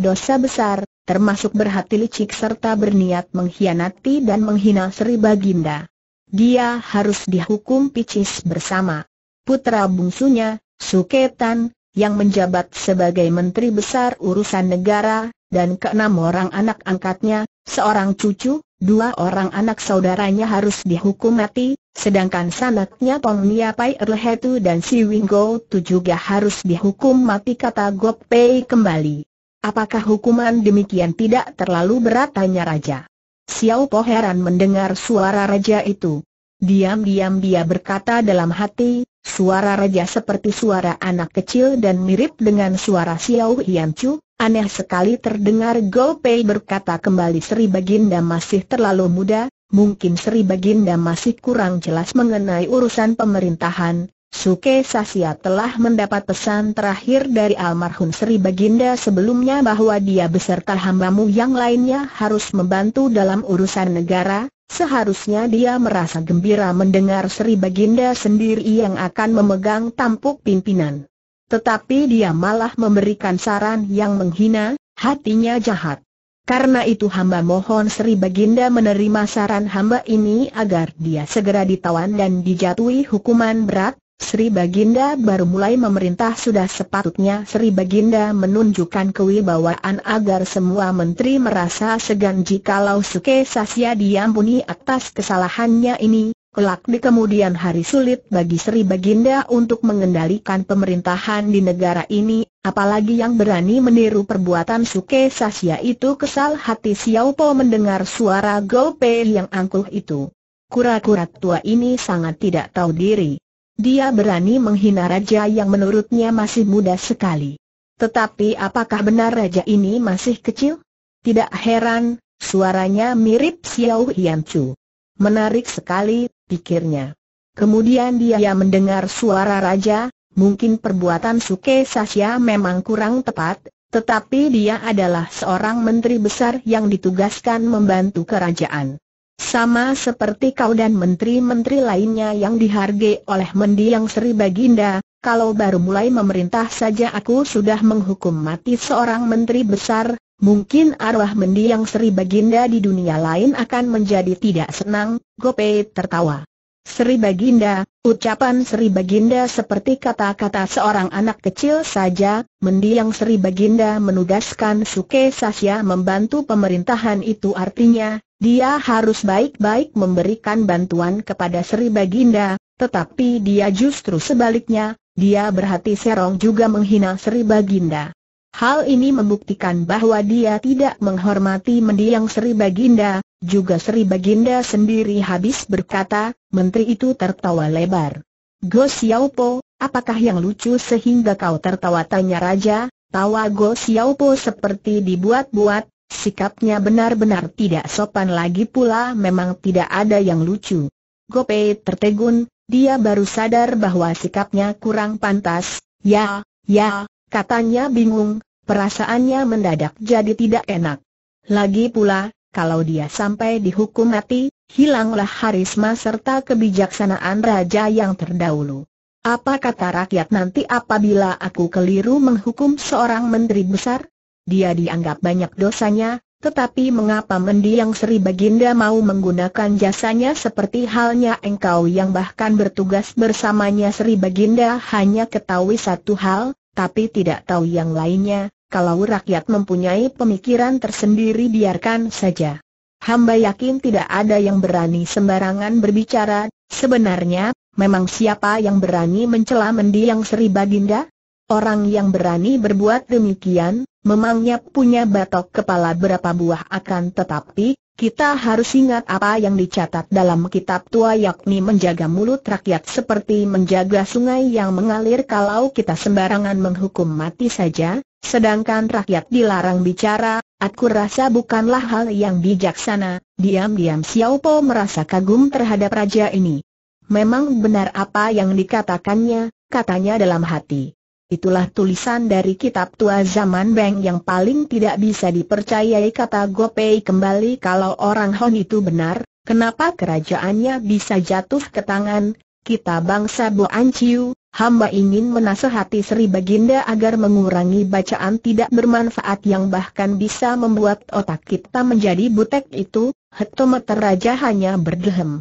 dosa besar, termasuk berhati licik serta berniat mengkhianati dan menghina Sri Baginda. Dia harus dihukum picis bersama. Putra bungsunya, Suketan, yang menjabat sebagai Menteri Besar Urusan Negara, dan keenam orang anak angkatnya, seorang cucu, dua orang anak saudaranya harus dihukum mati, sedangkan sanaknya Tong Niapai Erlehetu dan Si Winggo Tu juga harus dihukum mati kata Gop Pei kembali. Apakah hukuman demikian tidak terlalu berat tanya Raja. Xiao Po heran mendengar suara Raja itu. Diam-diam dia berkata dalam hati, Suara Raja seperti suara anak kecil dan mirip dengan suara Xiao Hian Chu, aneh sekali terdengar Go Pei berkata kembali Sri Baginda masih terlalu muda, mungkin Sri Baginda masih kurang jelas mengenai urusan pemerintahan, Suke Sasia telah mendapat pesan terakhir dari almarhum Sri Baginda sebelumnya bahwa dia beserta hambamu yang lainnya harus membantu dalam urusan negara, Seharusnya dia merasa gembira mendengar Sri Baginda sendiri yang akan memegang tampuk pimpinan. Tetapi dia malah memberikan saran yang menghina, hatinya jahat. Karena itu hamba mohon Sri Baginda menerima saran hamba ini agar dia segera ditawan dan dijatuhi hukuman berat, Sri Baginda baru mulai memerintah sudah sepatutnya Sri Baginda menunjukkan kewibawaan agar semua menteri merasa segan jikalau Suke Sasya diampuni atas kesalahannya ini, kelak di kemudian hari sulit bagi Sri Baginda untuk mengendalikan pemerintahan di negara ini, apalagi yang berani meniru perbuatan Suke Sasya itu kesal hati Xiao Po mendengar suara Go yang angkuh itu. Kura-kura tua ini sangat tidak tahu diri. Dia berani menghina raja yang menurutnya masih muda sekali. Tetapi apakah benar raja ini masih kecil? Tidak heran, suaranya mirip Xiao Yanchu. Menarik sekali, pikirnya. Kemudian dia mendengar suara raja, mungkin perbuatan Suke Sasya memang kurang tepat, tetapi dia adalah seorang menteri besar yang ditugaskan membantu kerajaan. Sama seperti kau dan menteri-menteri lainnya yang dihargai oleh mendiang Sri Baginda, kalau baru mulai memerintah saja aku sudah menghukum mati seorang menteri besar, mungkin arwah mendiang Sri Baginda di dunia lain akan menjadi tidak senang, Gopei tertawa. Sri Baginda, ucapan Sri Baginda seperti kata-kata seorang anak kecil saja, mendiang Sri Baginda menugaskan Suke Sasya membantu pemerintahan itu artinya, dia harus baik-baik memberikan bantuan kepada Sri Baginda, tetapi dia justru sebaliknya, dia berhati serong juga menghina Sri Baginda. Hal ini membuktikan bahwa dia tidak menghormati mendiang Sri Baginda, juga Sri Baginda sendiri habis berkata, menteri itu tertawa lebar. Go Xiaopo, apakah yang lucu sehingga kau tertawa tanya raja, tawa Go Xiaopo seperti dibuat-buat, Sikapnya benar-benar tidak sopan lagi pula memang tidak ada yang lucu. Gopei tertegun, dia baru sadar bahwa sikapnya kurang pantas. Ya, ya, katanya bingung, perasaannya mendadak jadi tidak enak. Lagi pula, kalau dia sampai dihukum mati, hilanglah harisma serta kebijaksanaan raja yang terdahulu. Apa kata rakyat nanti apabila aku keliru menghukum seorang menteri besar? dia dianggap banyak dosanya, tetapi mengapa mendiang Sri Baginda mau menggunakan jasanya seperti halnya engkau yang bahkan bertugas bersamanya Sri Baginda hanya ketahui satu hal, tapi tidak tahu yang lainnya, kalau rakyat mempunyai pemikiran tersendiri biarkan saja. Hamba yakin tidak ada yang berani sembarangan berbicara, sebenarnya, memang siapa yang berani mencela mendiang Sri Baginda? Orang yang berani berbuat demikian, memangnya punya batok kepala berapa buah akan tetapi, kita harus ingat apa yang dicatat dalam kitab tua yakni menjaga mulut rakyat seperti menjaga sungai yang mengalir kalau kita sembarangan menghukum mati saja, sedangkan rakyat dilarang bicara, aku rasa bukanlah hal yang bijaksana, diam-diam Xiao Po merasa kagum terhadap raja ini. Memang benar apa yang dikatakannya, katanya dalam hati. Itulah tulisan dari kitab tua zaman Beng yang paling tidak bisa dipercayai kata Gopei kembali kalau orang Hon itu benar, kenapa kerajaannya bisa jatuh ke tangan, kita bangsa Boan Anciu? hamba ingin menasehati Sri Baginda agar mengurangi bacaan tidak bermanfaat yang bahkan bisa membuat otak kita menjadi butek itu, hetometer raja hanya berdehem.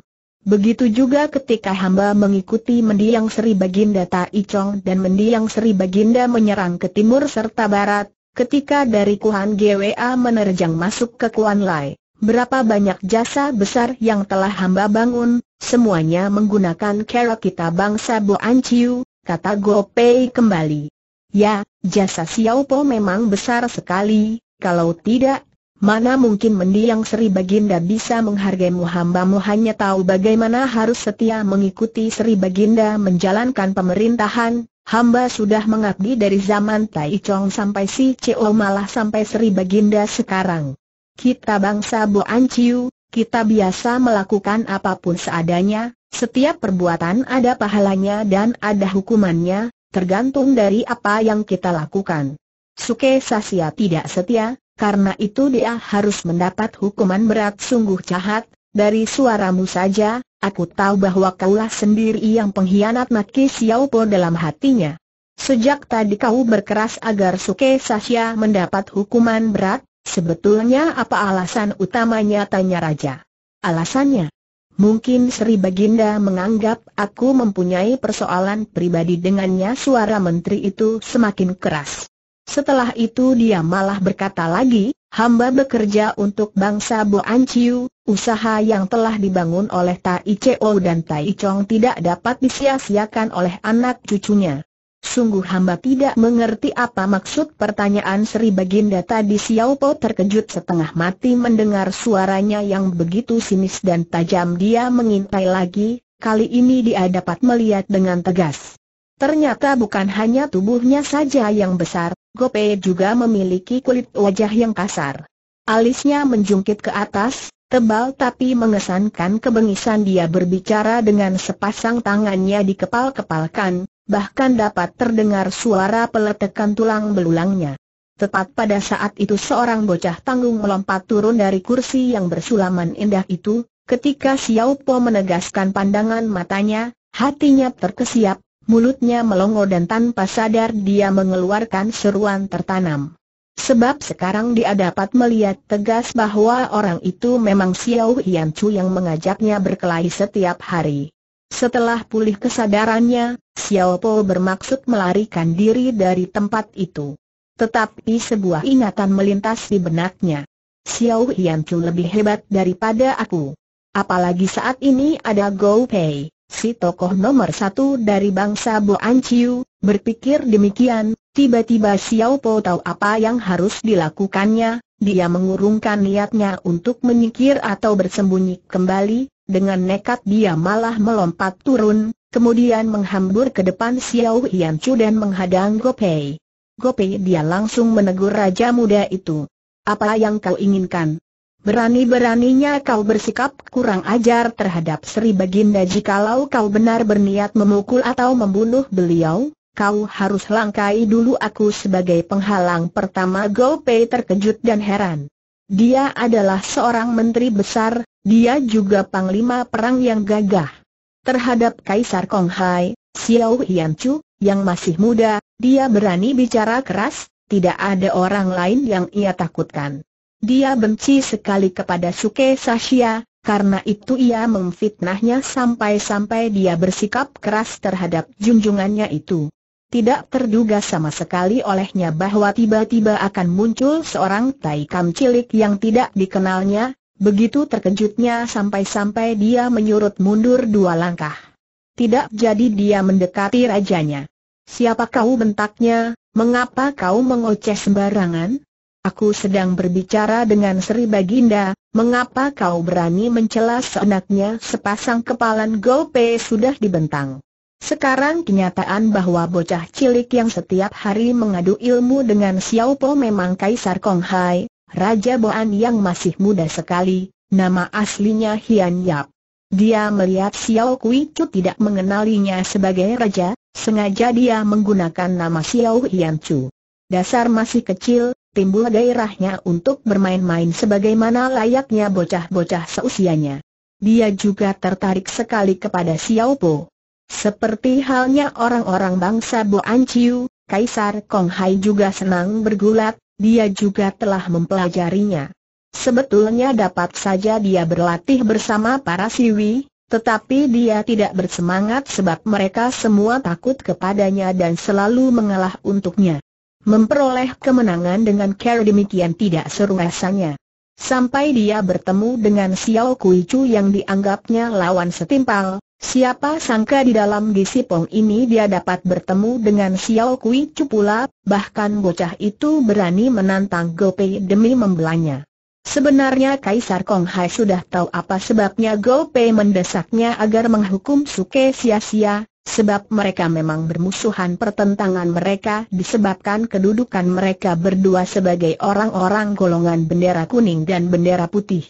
Begitu juga ketika hamba mengikuti mendiang Sri Baginda Tai dan mendiang Sri Baginda menyerang ke timur serta barat, ketika dari Kuan GWA menerjang masuk ke Kuan Lai. Berapa banyak jasa besar yang telah hamba bangun, semuanya menggunakan kera kita bangsa Boan Chiu, kata Go Pei kembali. Ya, jasa Xiao Po memang besar sekali, kalau tidak Mana mungkin mendiang Sri Baginda bisa menghargaimu hambamu hanya tahu bagaimana harus setia mengikuti Sri Baginda menjalankan pemerintahan, hamba sudah mengabdi dari zaman Tai Chong sampai si Cheo malah sampai Sri Baginda sekarang. Kita bangsa An Chiu, kita biasa melakukan apapun seadanya, setiap perbuatan ada pahalanya dan ada hukumannya, tergantung dari apa yang kita lakukan. Suke Sasia tidak setia, karena itu dia harus mendapat hukuman berat sungguh jahat, dari suaramu saja, aku tahu bahwa kaulah sendiri yang pengkhianat Maki Xiaopo dalam hatinya. Sejak tadi kau berkeras agar Suke Sasya mendapat hukuman berat, sebetulnya apa alasan utamanya tanya Raja? Alasannya? Mungkin Sri Baginda menganggap aku mempunyai persoalan pribadi dengannya suara menteri itu semakin keras. Setelah itu dia malah berkata lagi, hamba bekerja untuk bangsa Boan Chiu, usaha yang telah dibangun oleh Tai Cheo dan Tai Chong tidak dapat disia-siakan oleh anak cucunya. Sungguh hamba tidak mengerti apa maksud pertanyaan Sri Baginda tadi Xiao Po terkejut setengah mati mendengar suaranya yang begitu sinis dan tajam dia mengintai lagi, kali ini dia dapat melihat dengan tegas. Ternyata bukan hanya tubuhnya saja yang besar, Gope juga memiliki kulit wajah yang kasar. Alisnya menjungkit ke atas, tebal tapi mengesankan kebengisan dia berbicara dengan sepasang tangannya di dikepal-kepalkan, bahkan dapat terdengar suara peletekan tulang belulangnya. Tepat pada saat itu seorang bocah tanggung melompat turun dari kursi yang bersulaman indah itu, ketika Xiao Po menegaskan pandangan matanya, hatinya terkesiap, mulutnya melongo dan tanpa sadar dia mengeluarkan seruan tertanam. Sebab sekarang dia dapat melihat tegas bahwa orang itu memang Xiao Yan Chu yang mengajaknya berkelahi setiap hari. Setelah pulih kesadarannya, Xiao Po bermaksud melarikan diri dari tempat itu. Tetapi sebuah ingatan melintas di benaknya. Xiao Yan Chu lebih hebat daripada aku. Apalagi saat ini ada Gou Pei. Si tokoh nomor satu dari bangsa Bo Chiu, berpikir demikian, tiba-tiba Xiao Po tahu apa yang harus dilakukannya, dia mengurungkan niatnya untuk menyingkir atau bersembunyi kembali, dengan nekat dia malah melompat turun, kemudian menghambur ke depan Xiao Hian Chu dan menghadang Gopei. Gopei dia langsung menegur raja muda itu. Apa yang kau inginkan? Berani-beraninya kau bersikap kurang ajar terhadap Sri Baginda jikalau kau benar berniat memukul atau membunuh beliau, kau harus langkai dulu aku sebagai penghalang pertama Go Pei terkejut dan heran. Dia adalah seorang menteri besar, dia juga panglima perang yang gagah. Terhadap Kaisar Konghai, Xiao Hianchu, yang masih muda, dia berani bicara keras, tidak ada orang lain yang ia takutkan. Dia benci sekali kepada Suke Sashia, karena itu ia memfitnahnya sampai-sampai dia bersikap keras terhadap junjungannya itu. Tidak terduga sama sekali olehnya bahwa tiba-tiba akan muncul seorang taikam cilik yang tidak dikenalnya, begitu terkejutnya sampai-sampai dia menyurut mundur dua langkah. Tidak jadi dia mendekati rajanya. Siapa kau bentaknya, mengapa kau mengoceh sembarangan? Aku sedang berbicara dengan Sri Baginda, mengapa kau berani mencela seenaknya sepasang kepalan Gope sudah dibentang. Sekarang kenyataan bahwa bocah cilik yang setiap hari mengadu ilmu dengan Xiao Po memang Kaisar Kong Hai, Raja Boan yang masih muda sekali, nama aslinya Hian Yap. Dia melihat Xiao Kui Chu tidak mengenalinya sebagai raja, sengaja dia menggunakan nama Xiao Hian Chu. Dasar masih kecil, timbul gairahnya untuk bermain-main sebagaimana layaknya bocah-bocah seusianya. Dia juga tertarik sekali kepada Xiao Po. Seperti halnya orang-orang bangsa Bo Anciu, Kaisar Kong Hai juga senang bergulat, dia juga telah mempelajarinya. Sebetulnya dapat saja dia berlatih bersama para siwi, tetapi dia tidak bersemangat sebab mereka semua takut kepadanya dan selalu mengalah untuknya. Memperoleh kemenangan dengan cara demikian tidak seru rasanya. Sampai dia bertemu dengan Xiao Kui Chu yang dianggapnya lawan setimpal, siapa sangka di dalam gisipong ini dia dapat bertemu dengan Xiao Kui Chu pula, bahkan bocah itu berani menantang Gopei demi membelanya. Sebenarnya Kaisar Kong Hai sudah tahu apa sebabnya Gopei mendesaknya agar menghukum Suke sia-sia, sebab mereka memang bermusuhan pertentangan mereka disebabkan kedudukan mereka berdua sebagai orang-orang golongan bendera kuning dan bendera putih.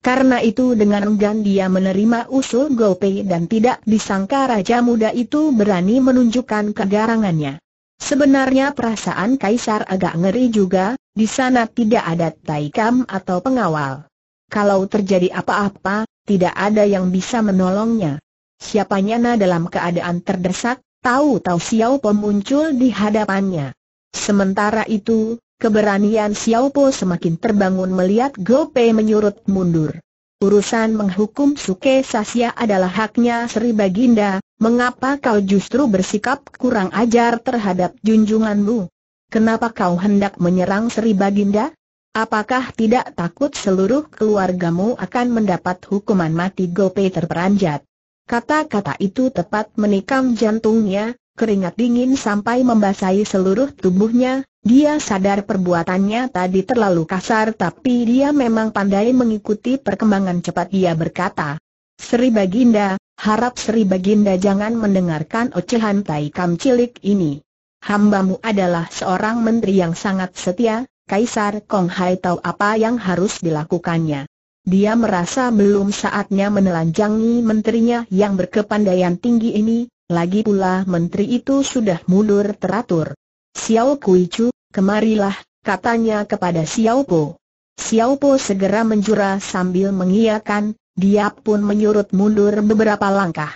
Karena itu dengan enggan dia menerima usul Gopei dan tidak disangka Raja Muda itu berani menunjukkan kegarangannya. Sebenarnya perasaan Kaisar agak ngeri juga, di sana tidak ada taikam atau pengawal. Kalau terjadi apa-apa, tidak ada yang bisa menolongnya. Siapanya na dalam keadaan terdesak, tahu-tahu Xiao Po muncul di hadapannya. Sementara itu, keberanian Xiao Po semakin terbangun melihat Go Pei menyurut mundur. Urusan menghukum Suke Sasya adalah haknya Sri Baginda, mengapa kau justru bersikap kurang ajar terhadap junjunganmu? Kenapa kau hendak menyerang Sri Baginda? Apakah tidak takut seluruh keluargamu akan mendapat hukuman mati Gope terperanjat? Kata-kata itu tepat menikam jantungnya, keringat dingin sampai membasahi seluruh tubuhnya, dia sadar perbuatannya tadi terlalu kasar tapi dia memang pandai mengikuti perkembangan cepat dia berkata. Sri Baginda, harap Sri Baginda jangan mendengarkan ocehan Taikam cilik ini. Hambamu adalah seorang menteri yang sangat setia, Kaisar Kong Hai tahu apa yang harus dilakukannya. Dia merasa belum saatnya menelanjangi menterinya yang berkepandaian tinggi ini, lagi pula menteri itu sudah mundur teratur. Xiao Kui Chu, kemarilah, katanya kepada Xiao Po. Xiao Po segera menjura sambil mengiyakan, dia pun menyurut mundur beberapa langkah.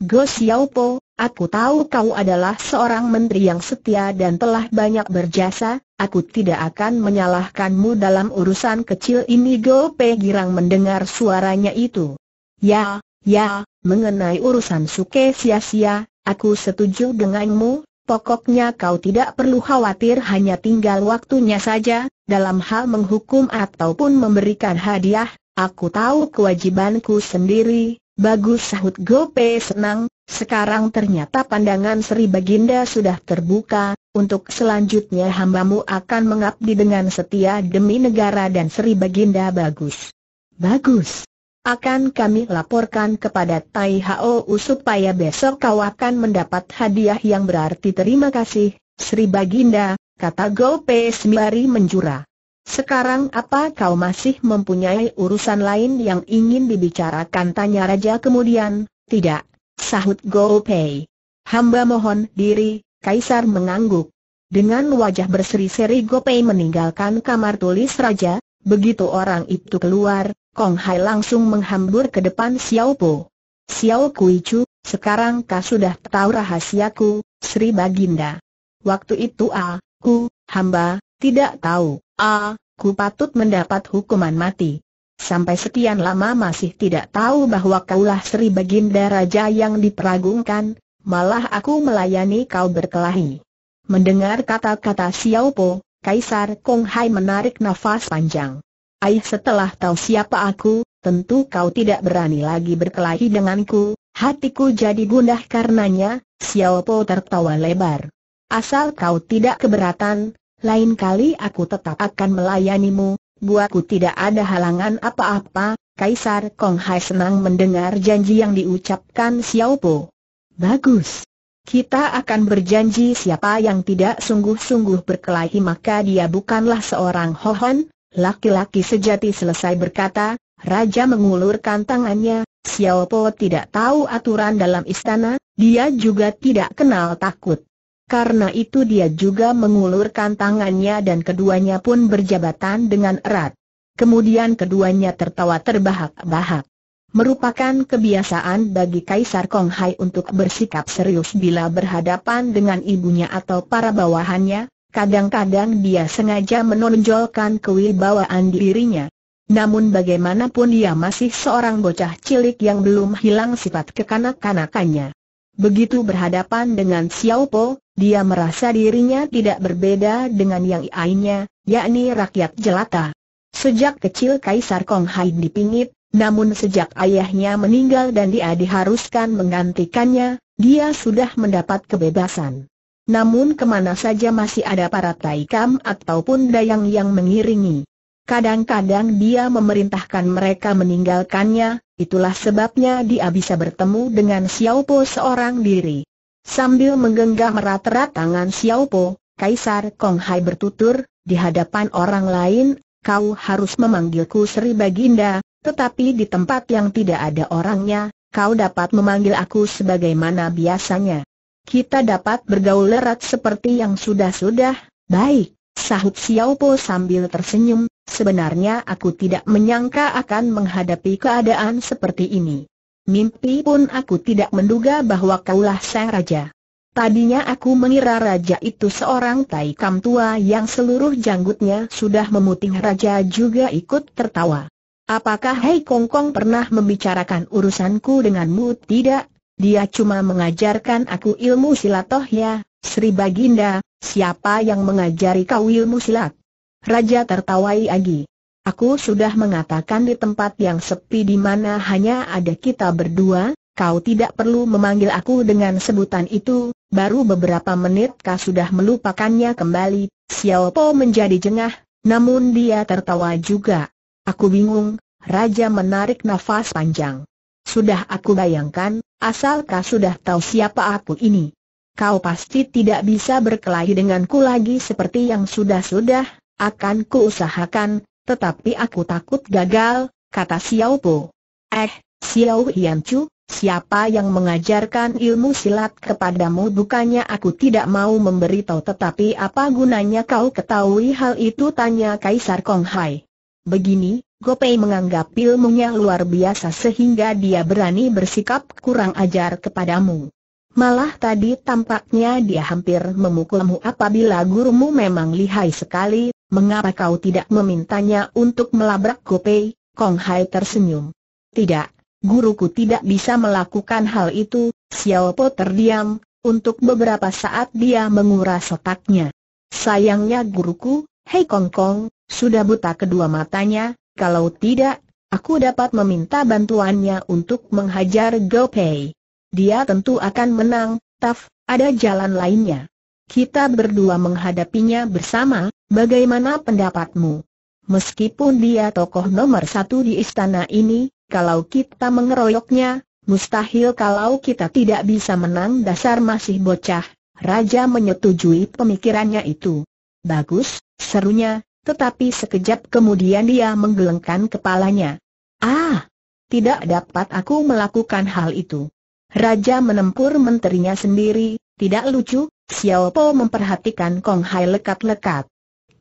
Go Xiao Po, Aku tahu kau adalah seorang menteri yang setia dan telah banyak berjasa, aku tidak akan menyalahkanmu dalam urusan kecil ini Gope Girang mendengar suaranya itu. Ya, ya, mengenai urusan suke sia-sia, aku setuju denganmu, pokoknya kau tidak perlu khawatir hanya tinggal waktunya saja, dalam hal menghukum ataupun memberikan hadiah, aku tahu kewajibanku sendiri, Bagus sahut Gope senang, sekarang ternyata pandangan Sri Baginda sudah terbuka, untuk selanjutnya hambamu akan mengabdi dengan setia demi negara dan Sri Baginda bagus. Bagus. Akan kami laporkan kepada Tai Hao supaya besok kau akan mendapat hadiah yang berarti terima kasih, Sri Baginda, kata Gope sembari menjurah. Sekarang apa kau masih mempunyai urusan lain yang ingin dibicarakan? Tanya Raja kemudian. Tidak, sahut Gou Pei. Hamba mohon diri, Kaisar mengangguk. Dengan wajah berseri-seri Gou Pei meninggalkan kamar tulis Raja, begitu orang itu keluar, Kong Hai langsung menghambur ke depan Xiao Po. Xiao Kui Chu, sekarang kau sudah tahu rahasiaku, Sri Baginda. Waktu itu aku, hamba, tidak tahu, ah, ku patut mendapat hukuman mati. Sampai sekian lama masih tidak tahu bahwa kaulah Sri Baginda Raja yang diperagungkan, malah aku melayani kau berkelahi. Mendengar kata-kata Xiao Po, Kaisar Kong Hai menarik nafas panjang. Aih setelah tahu siapa aku, tentu kau tidak berani lagi berkelahi denganku, hatiku jadi gundah karenanya, Xiao Po tertawa lebar. Asal kau tidak keberatan, lain kali aku tetap akan melayanimu, buatku tidak ada halangan apa-apa, Kaisar Kong Hai senang mendengar janji yang diucapkan Xiao Po. Bagus. Kita akan berjanji siapa yang tidak sungguh-sungguh berkelahi maka dia bukanlah seorang hohon, laki-laki sejati selesai berkata, Raja mengulurkan tangannya, Xiao Po tidak tahu aturan dalam istana, dia juga tidak kenal takut. Karena itu dia juga mengulurkan tangannya dan keduanya pun berjabatan dengan erat. Kemudian keduanya tertawa terbahak-bahak. Merupakan kebiasaan bagi Kaisar Kong Hai untuk bersikap serius bila berhadapan dengan ibunya atau para bawahannya, kadang-kadang dia sengaja menonjolkan kewibawaan dirinya. Namun bagaimanapun dia masih seorang bocah cilik yang belum hilang sifat kekanak-kanakannya. Begitu berhadapan dengan Xiao Po, dia merasa dirinya tidak berbeda dengan yang lainnya, yakni rakyat jelata. Sejak kecil Kaisar Kong Hai dipingit, namun sejak ayahnya meninggal dan dia diharuskan menggantikannya, dia sudah mendapat kebebasan. Namun kemana saja masih ada para taikam ataupun dayang yang mengiringi. Kadang-kadang dia memerintahkan mereka meninggalkannya, itulah sebabnya dia bisa bertemu dengan Xiao Po seorang diri. Sambil menggenggam erat-erat tangan Xiao Po, Kaisar Kong Hai bertutur, di hadapan orang lain, kau harus memanggilku Sri Baginda, tetapi di tempat yang tidak ada orangnya, kau dapat memanggil aku sebagaimana biasanya. Kita dapat bergaul erat seperti yang sudah-sudah, baik, sahut Xiao Po sambil tersenyum, sebenarnya aku tidak menyangka akan menghadapi keadaan seperti ini. Mimpi pun aku tidak menduga bahwa kaulah sang raja. Tadinya aku mengira raja itu seorang taikam tua yang seluruh janggutnya sudah memutih raja juga ikut tertawa. Apakah Hei Kong Kong pernah membicarakan urusanku denganmu? Tidak, dia cuma mengajarkan aku ilmu silat ya, Sri Baginda, siapa yang mengajari kau ilmu silat? Raja tertawai lagi. Aku sudah mengatakan di tempat yang sepi di mana hanya ada kita berdua, kau tidak perlu memanggil aku dengan sebutan itu, baru beberapa menit kau sudah melupakannya kembali. Xiao Po menjadi jengah, namun dia tertawa juga. Aku bingung, Raja menarik nafas panjang. Sudah aku bayangkan, asal kau sudah tahu siapa aku ini. Kau pasti tidak bisa berkelahi denganku lagi seperti yang sudah-sudah, akan kuusahakan, tetapi aku takut gagal, kata Xiao Po. Eh, Xiao Hian Chu, siapa yang mengajarkan ilmu silat kepadamu bukannya aku tidak mau memberitahu tetapi apa gunanya kau ketahui hal itu tanya Kaisar Kong Hai. Begini, Gopei menganggap ilmunya luar biasa sehingga dia berani bersikap kurang ajar kepadamu. Malah tadi tampaknya dia hampir memukulmu apabila gurumu memang lihai sekali, mengapa kau tidak memintanya untuk melabrak Gopei? Kong Hai tersenyum. Tidak, guruku tidak bisa melakukan hal itu, Xiao Po terdiam, untuk beberapa saat dia menguras otaknya. Sayangnya guruku, Hei Kong Kong, sudah buta kedua matanya, kalau tidak, aku dapat meminta bantuannya untuk menghajar Gopei. Dia tentu akan menang, Taf, ada jalan lainnya. Kita berdua menghadapinya bersama, bagaimana pendapatmu? Meskipun dia tokoh nomor satu di istana ini, kalau kita mengeroyoknya, mustahil kalau kita tidak bisa menang dasar masih bocah. Raja menyetujui pemikirannya itu. Bagus, serunya, tetapi sekejap kemudian dia menggelengkan kepalanya. Ah, tidak dapat aku melakukan hal itu. Raja menempur menterinya sendiri, tidak lucu, Xiao Po memperhatikan Kong Hai lekat-lekat.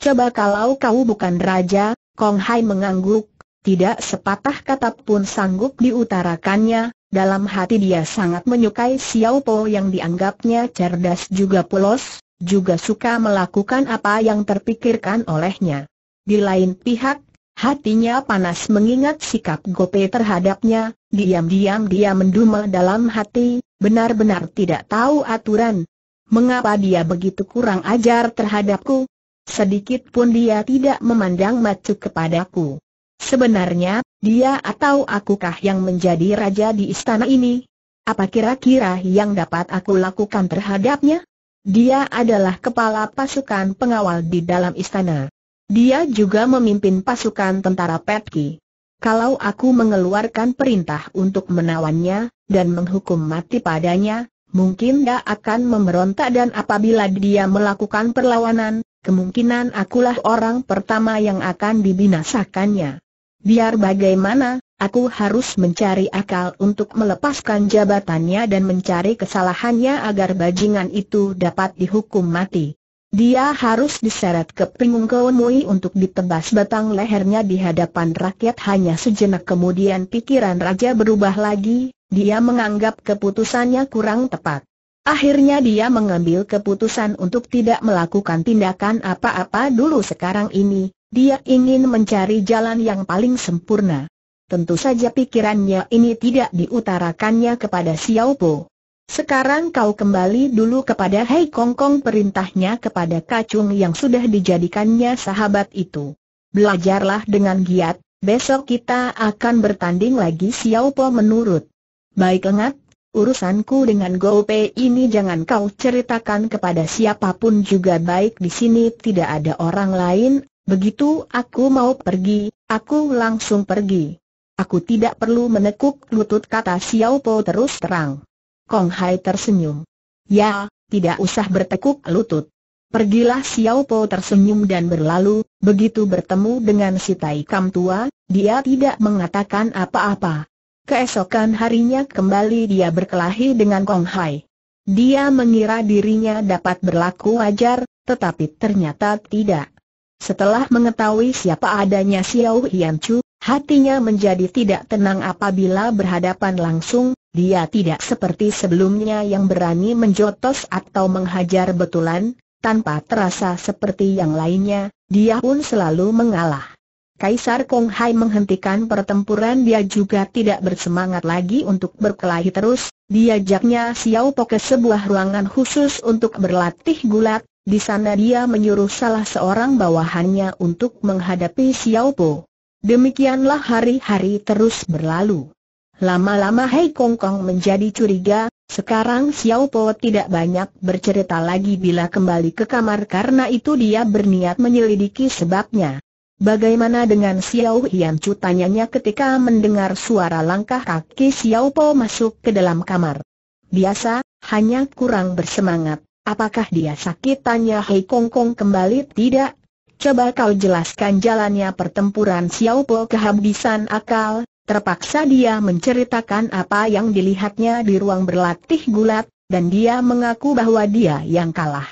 Coba kalau kau bukan raja, Kong Hai mengangguk, tidak sepatah kata pun sanggup diutarakannya, dalam hati dia sangat menyukai Xiao Po yang dianggapnya cerdas juga polos, juga suka melakukan apa yang terpikirkan olehnya. Di lain pihak, hatinya panas mengingat sikap Gope terhadapnya, diam-diam dia mendumel dalam hati, benar-benar tidak tahu aturan, mengapa dia begitu kurang ajar terhadapku? Sedikit pun dia tidak memandang macu kepadaku. Sebenarnya, dia atau akukah yang menjadi raja di istana ini? Apa kira-kira yang dapat aku lakukan terhadapnya? Dia adalah kepala pasukan pengawal di dalam istana. Dia juga memimpin pasukan tentara Petki. Kalau aku mengeluarkan perintah untuk menawannya, dan menghukum mati padanya, mungkin dia akan memberontak dan apabila dia melakukan perlawanan, kemungkinan akulah orang pertama yang akan dibinasakannya. Biar bagaimana, aku harus mencari akal untuk melepaskan jabatannya dan mencari kesalahannya agar bajingan itu dapat dihukum mati. Dia harus diseret ke Pinggung Mui untuk ditebas batang lehernya di hadapan rakyat hanya sejenak kemudian pikiran raja berubah lagi, dia menganggap keputusannya kurang tepat. Akhirnya dia mengambil keputusan untuk tidak melakukan tindakan apa-apa dulu sekarang ini, dia ingin mencari jalan yang paling sempurna. Tentu saja pikirannya ini tidak diutarakannya kepada Xiao Po. Sekarang kau kembali dulu kepada Hei Kong Kong perintahnya kepada kacung yang sudah dijadikannya sahabat itu. Belajarlah dengan giat, besok kita akan bertanding lagi Xiao Po menurut Baik lengat, urusanku dengan Gope ini jangan kau ceritakan kepada siapapun juga baik di sini tidak ada orang lain, begitu aku mau pergi, aku langsung pergi. Aku tidak perlu menekuk lutut kata Xiao Po terus terang. Kong Hai tersenyum. Ya, tidak usah bertekuk lutut. Pergilah Xiao Po tersenyum dan berlalu, begitu bertemu dengan si Taikam Kam tua, dia tidak mengatakan apa-apa. Keesokan harinya kembali dia berkelahi dengan Kong Hai. Dia mengira dirinya dapat berlaku wajar, tetapi ternyata tidak. Setelah mengetahui siapa adanya Xiao Hian Chu, hatinya menjadi tidak tenang apabila berhadapan langsung, dia tidak seperti sebelumnya yang berani menjotos atau menghajar betulan, tanpa terasa seperti yang lainnya, dia pun selalu mengalah. Kaisar Kong Hai menghentikan pertempuran dia juga tidak bersemangat lagi untuk berkelahi terus, diajaknya Xiao Po ke sebuah ruangan khusus untuk berlatih gulat, di sana dia menyuruh salah seorang bawahannya untuk menghadapi Xiao Po. Demikianlah hari-hari terus berlalu. Lama-lama Hai Kong Kong menjadi curiga, sekarang Xiao Po tidak banyak bercerita lagi bila kembali ke kamar karena itu dia berniat menyelidiki sebabnya. Bagaimana dengan Xiao Hian Chu tanyanya ketika mendengar suara langkah kaki Xiao Po masuk ke dalam kamar. Biasa, hanya kurang bersemangat. Apakah dia sakit tanya Hei Kong Kong kembali tidak? Coba kau jelaskan jalannya pertempuran Xiao Po kehabisan akal, terpaksa dia menceritakan apa yang dilihatnya di ruang berlatih gulat, dan dia mengaku bahwa dia yang kalah.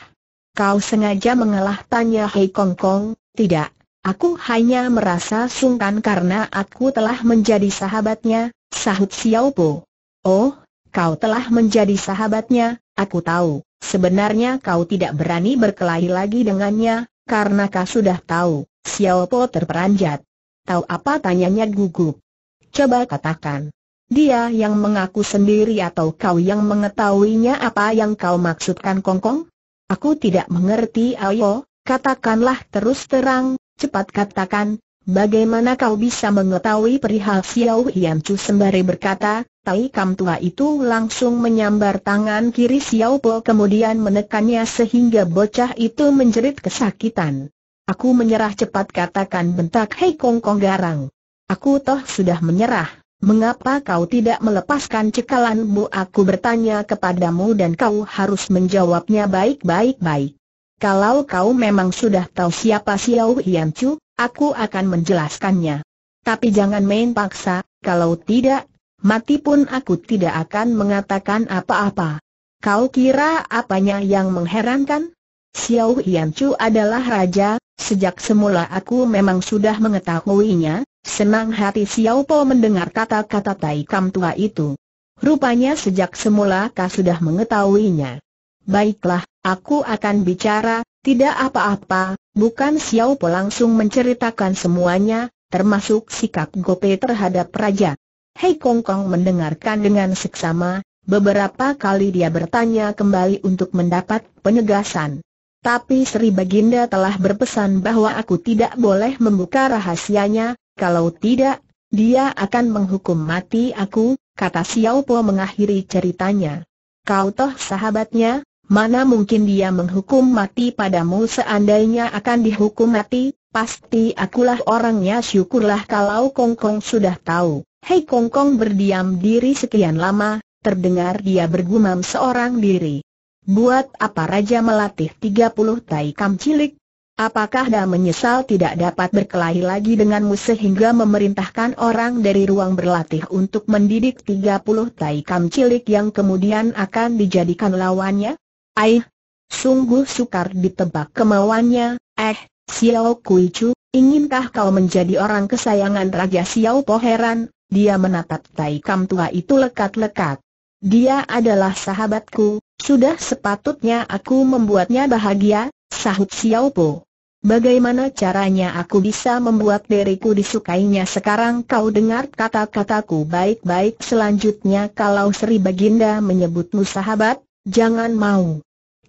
Kau sengaja mengalah tanya Hei Kong Kong, tidak, Aku hanya merasa sungkan karena aku telah menjadi sahabatnya, sahut Xiao Po. Oh, kau telah menjadi sahabatnya, aku tahu. Sebenarnya kau tidak berani berkelahi lagi dengannya, karena kau sudah tahu. Xiao Po terperanjat. Tahu apa tanyanya gugup. Coba katakan. Dia yang mengaku sendiri atau kau yang mengetahuinya apa yang kau maksudkan Kongkong? Aku tidak mengerti ayo, katakanlah terus terang, cepat katakan, bagaimana kau bisa mengetahui perihal Xiao Hian Chu sembari berkata, Tai Kam Tua itu langsung menyambar tangan kiri Xiao Po kemudian menekannya sehingga bocah itu menjerit kesakitan. Aku menyerah cepat katakan bentak Hei Kong Kong Garang. Aku toh sudah menyerah, Mengapa kau tidak melepaskan cekalanmu? Aku bertanya kepadamu dan kau harus menjawabnya baik-baik baik. Kalau kau memang sudah tahu siapa Xiao Hian Chu, aku akan menjelaskannya. Tapi jangan main paksa, kalau tidak, mati pun aku tidak akan mengatakan apa-apa. Kau kira apanya yang mengherankan? Xiao Hian Chu adalah raja, sejak semula aku memang sudah mengetahuinya, senang hati Xiao Po mendengar kata-kata Tai Kam Tua itu. Rupanya sejak semula kau sudah mengetahuinya. Baiklah, aku akan bicara, tidak apa-apa, bukan Xiao Po langsung menceritakan semuanya, termasuk sikap Gope terhadap Raja. Hei Kong Kong mendengarkan dengan seksama, beberapa kali dia bertanya kembali untuk mendapat penegasan. Tapi Sri Baginda telah berpesan bahwa aku tidak boleh membuka rahasianya, kalau tidak, dia akan menghukum mati aku, kata Xiao Po mengakhiri ceritanya. Kau toh sahabatnya, Mana mungkin dia menghukum mati padamu seandainya akan dihukum mati, pasti akulah orangnya syukurlah kalau Kongkong Kong sudah tahu. Hei Kongkong Kong berdiam diri sekian lama, terdengar dia bergumam seorang diri. Buat apa Raja melatih 30 tai kam cilik? Apakah dah menyesal tidak dapat berkelahi lagi denganmu sehingga memerintahkan orang dari ruang berlatih untuk mendidik 30 tai kam cilik yang kemudian akan dijadikan lawannya? Aih, sungguh sukar ditebak kemauannya, eh, Xiao Kui Chu, inginkah kau menjadi orang kesayangan Raja Xiao Po heran, dia menatap Tai Kam tua itu lekat-lekat. Dia adalah sahabatku, sudah sepatutnya aku membuatnya bahagia, sahut Xiao Po. Bagaimana caranya aku bisa membuat diriku disukainya sekarang kau dengar kata-kataku baik-baik selanjutnya kalau Sri Baginda menyebutmu sahabat, Jangan mau.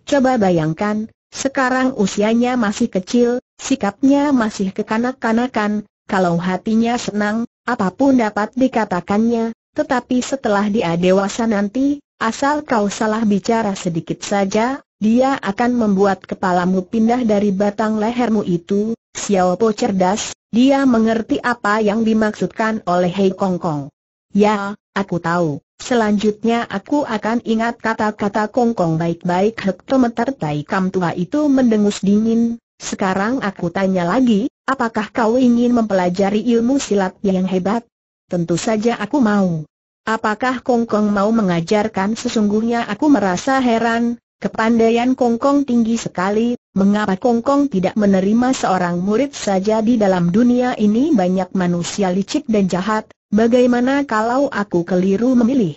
Coba bayangkan, sekarang usianya masih kecil, sikapnya masih kekanak-kanakan, kalau hatinya senang, apapun dapat dikatakannya, tetapi setelah dia dewasa nanti, asal kau salah bicara sedikit saja, dia akan membuat kepalamu pindah dari batang lehermu itu, Xiao Po cerdas, dia mengerti apa yang dimaksudkan oleh Hei Kong Kong. Ya, aku tahu. Selanjutnya aku akan ingat kata-kata kongkong baik-baik hektometer tai kam tua itu mendengus dingin. Sekarang aku tanya lagi, apakah kau ingin mempelajari ilmu silat yang hebat? Tentu saja aku mau. Apakah kongkong mau mengajarkan sesungguhnya aku merasa heran, kepandaian kongkong tinggi sekali, mengapa kongkong tidak menerima seorang murid saja di dalam dunia ini banyak manusia licik dan jahat, Bagaimana kalau aku keliru memilih?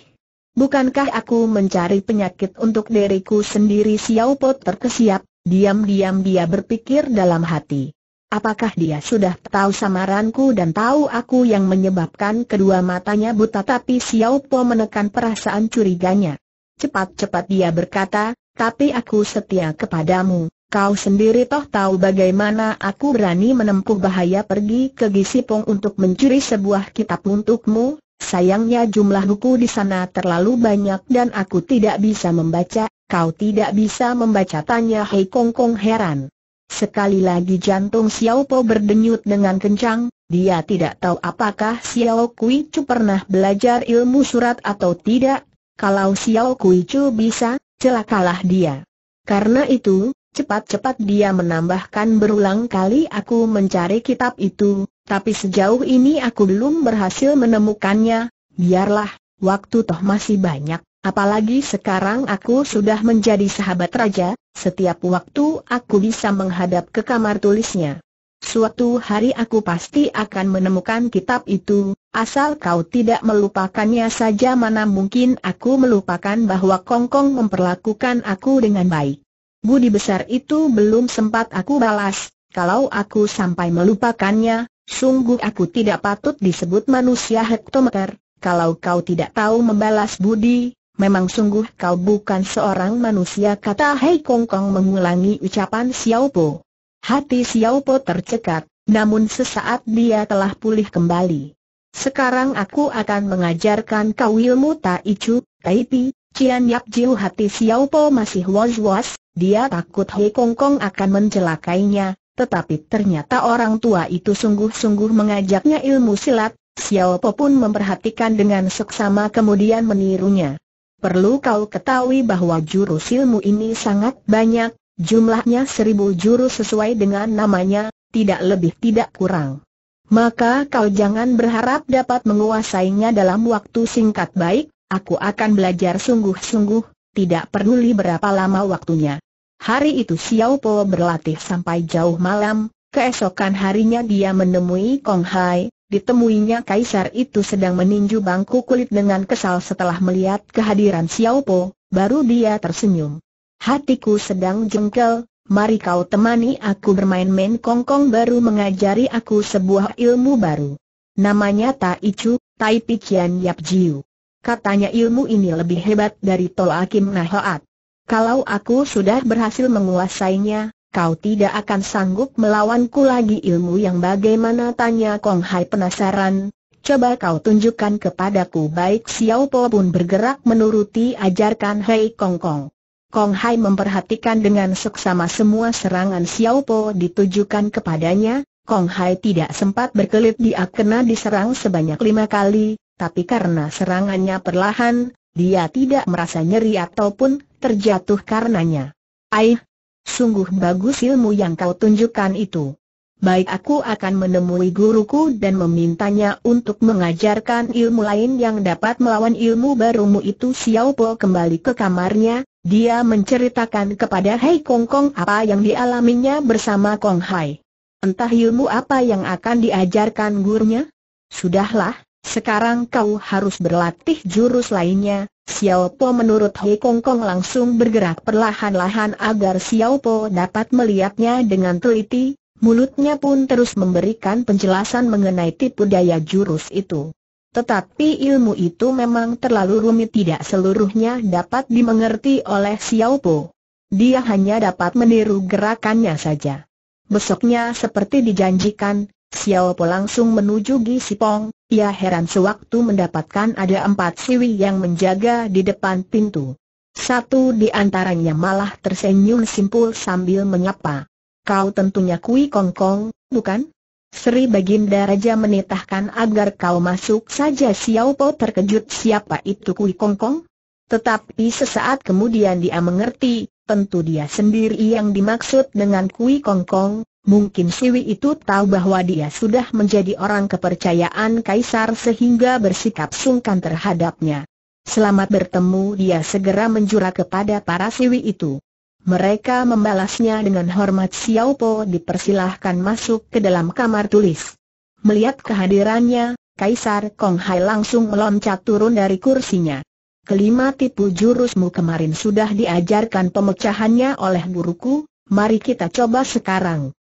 Bukankah aku mencari penyakit untuk diriku sendiri Xiao Po terkesiap, diam-diam dia berpikir dalam hati. Apakah dia sudah tahu samaranku dan tahu aku yang menyebabkan kedua matanya buta tapi Xiao Po menekan perasaan curiganya. Cepat-cepat dia berkata, tapi aku setia kepadamu, Kau sendiri toh tahu bagaimana aku berani menempuh bahaya pergi ke Gisipong untuk mencuri sebuah kitab untukmu, sayangnya jumlah buku di sana terlalu banyak dan aku tidak bisa membaca, kau tidak bisa membaca tanya Hei Kong Kong heran. Sekali lagi jantung Xiao Po berdenyut dengan kencang, dia tidak tahu apakah Xiao Kui Chu pernah belajar ilmu surat atau tidak, kalau Xiao Kui Chu bisa, celakalah dia. Karena itu, Cepat-cepat dia menambahkan berulang kali aku mencari kitab itu, tapi sejauh ini aku belum berhasil menemukannya, biarlah, waktu toh masih banyak. Apalagi sekarang aku sudah menjadi sahabat raja, setiap waktu aku bisa menghadap ke kamar tulisnya. Suatu hari aku pasti akan menemukan kitab itu, asal kau tidak melupakannya saja mana mungkin aku melupakan bahwa Kongkong memperlakukan aku dengan baik. Budi besar itu belum sempat aku balas, kalau aku sampai melupakannya, sungguh aku tidak patut disebut manusia hektometer, kalau kau tidak tahu membalas budi, memang sungguh kau bukan seorang manusia kata Hei Kong Kong mengulangi ucapan Xiao Po. Hati Xiao Po tercekat, namun sesaat dia telah pulih kembali. Sekarang aku akan mengajarkan kau ilmu Tai Chu, Tai Pi, Kian Yap Jiu hati Xiao Po masih was-was, dia takut Hei Kong Kong akan mencelakainya, tetapi ternyata orang tua itu sungguh-sungguh mengajaknya ilmu silat, Xiao Po pun memperhatikan dengan seksama kemudian menirunya. Perlu kau ketahui bahwa jurus ilmu ini sangat banyak, jumlahnya seribu jurus sesuai dengan namanya, tidak lebih tidak kurang. Maka kau jangan berharap dapat menguasainya dalam waktu singkat baik, Aku akan belajar sungguh-sungguh, tidak peduli berapa lama waktunya. Hari itu Xiao Po berlatih sampai jauh malam, keesokan harinya dia menemui Kong Hai, ditemuinya kaisar itu sedang meninju bangku kulit dengan kesal setelah melihat kehadiran Xiao Po, baru dia tersenyum. Hatiku sedang jengkel, mari kau temani aku bermain-main kongkong baru mengajari aku sebuah ilmu baru. Namanya Tai Chu, Tai Pikian Yap Jiu. Katanya ilmu ini lebih hebat dari Toa Kim Nahoat. Kalau aku sudah berhasil menguasainya, kau tidak akan sanggup melawanku lagi ilmu yang bagaimana tanya Kong Hai penasaran. Coba kau tunjukkan kepadaku baik Xiao Po pun bergerak menuruti ajarkan Hei Kong Kong. Kong Hai memperhatikan dengan seksama semua serangan Xiao Po ditujukan kepadanya, Kong Hai tidak sempat berkelit dia kena diserang sebanyak lima kali, tapi karena serangannya perlahan, dia tidak merasa nyeri ataupun terjatuh karenanya. Aih, sungguh bagus ilmu yang kau tunjukkan itu. Baik aku akan menemui guruku dan memintanya untuk mengajarkan ilmu lain yang dapat melawan ilmu barumu itu Xiao Po kembali ke kamarnya, dia menceritakan kepada Hei Kong Kong apa yang dialaminya bersama Kong Hai. Entah ilmu apa yang akan diajarkan gurunya? Sudahlah, sekarang kau harus berlatih jurus lainnya. Xiao Po menurut Hei Kong Kong langsung bergerak perlahan-lahan agar Xiao Po dapat melihatnya dengan teliti, mulutnya pun terus memberikan penjelasan mengenai tipu daya jurus itu. Tetapi ilmu itu memang terlalu rumit tidak seluruhnya dapat dimengerti oleh Xiao Po. Dia hanya dapat meniru gerakannya saja. Besoknya seperti dijanjikan, Xiao Po langsung menuju Gisipong, ia heran sewaktu mendapatkan ada empat siwi yang menjaga di depan pintu. Satu di antaranya malah tersenyum simpul sambil menyapa. Kau tentunya Kui Kong Kong, bukan? Sri Baginda Raja menitahkan agar kau masuk saja Xiao Po terkejut siapa itu Kui Kong Kong? Tetapi sesaat kemudian dia mengerti, tentu dia sendiri yang dimaksud dengan Kui Kong Kong, Mungkin Siwi itu tahu bahwa dia sudah menjadi orang kepercayaan Kaisar sehingga bersikap sungkan terhadapnya. Selamat bertemu dia segera menjura kepada para Siwi itu. Mereka membalasnya dengan hormat Xiao Po dipersilahkan masuk ke dalam kamar tulis. Melihat kehadirannya, Kaisar Kong Hai langsung meloncat turun dari kursinya. Kelima tipu jurusmu kemarin sudah diajarkan pemecahannya oleh guruku, mari kita coba sekarang.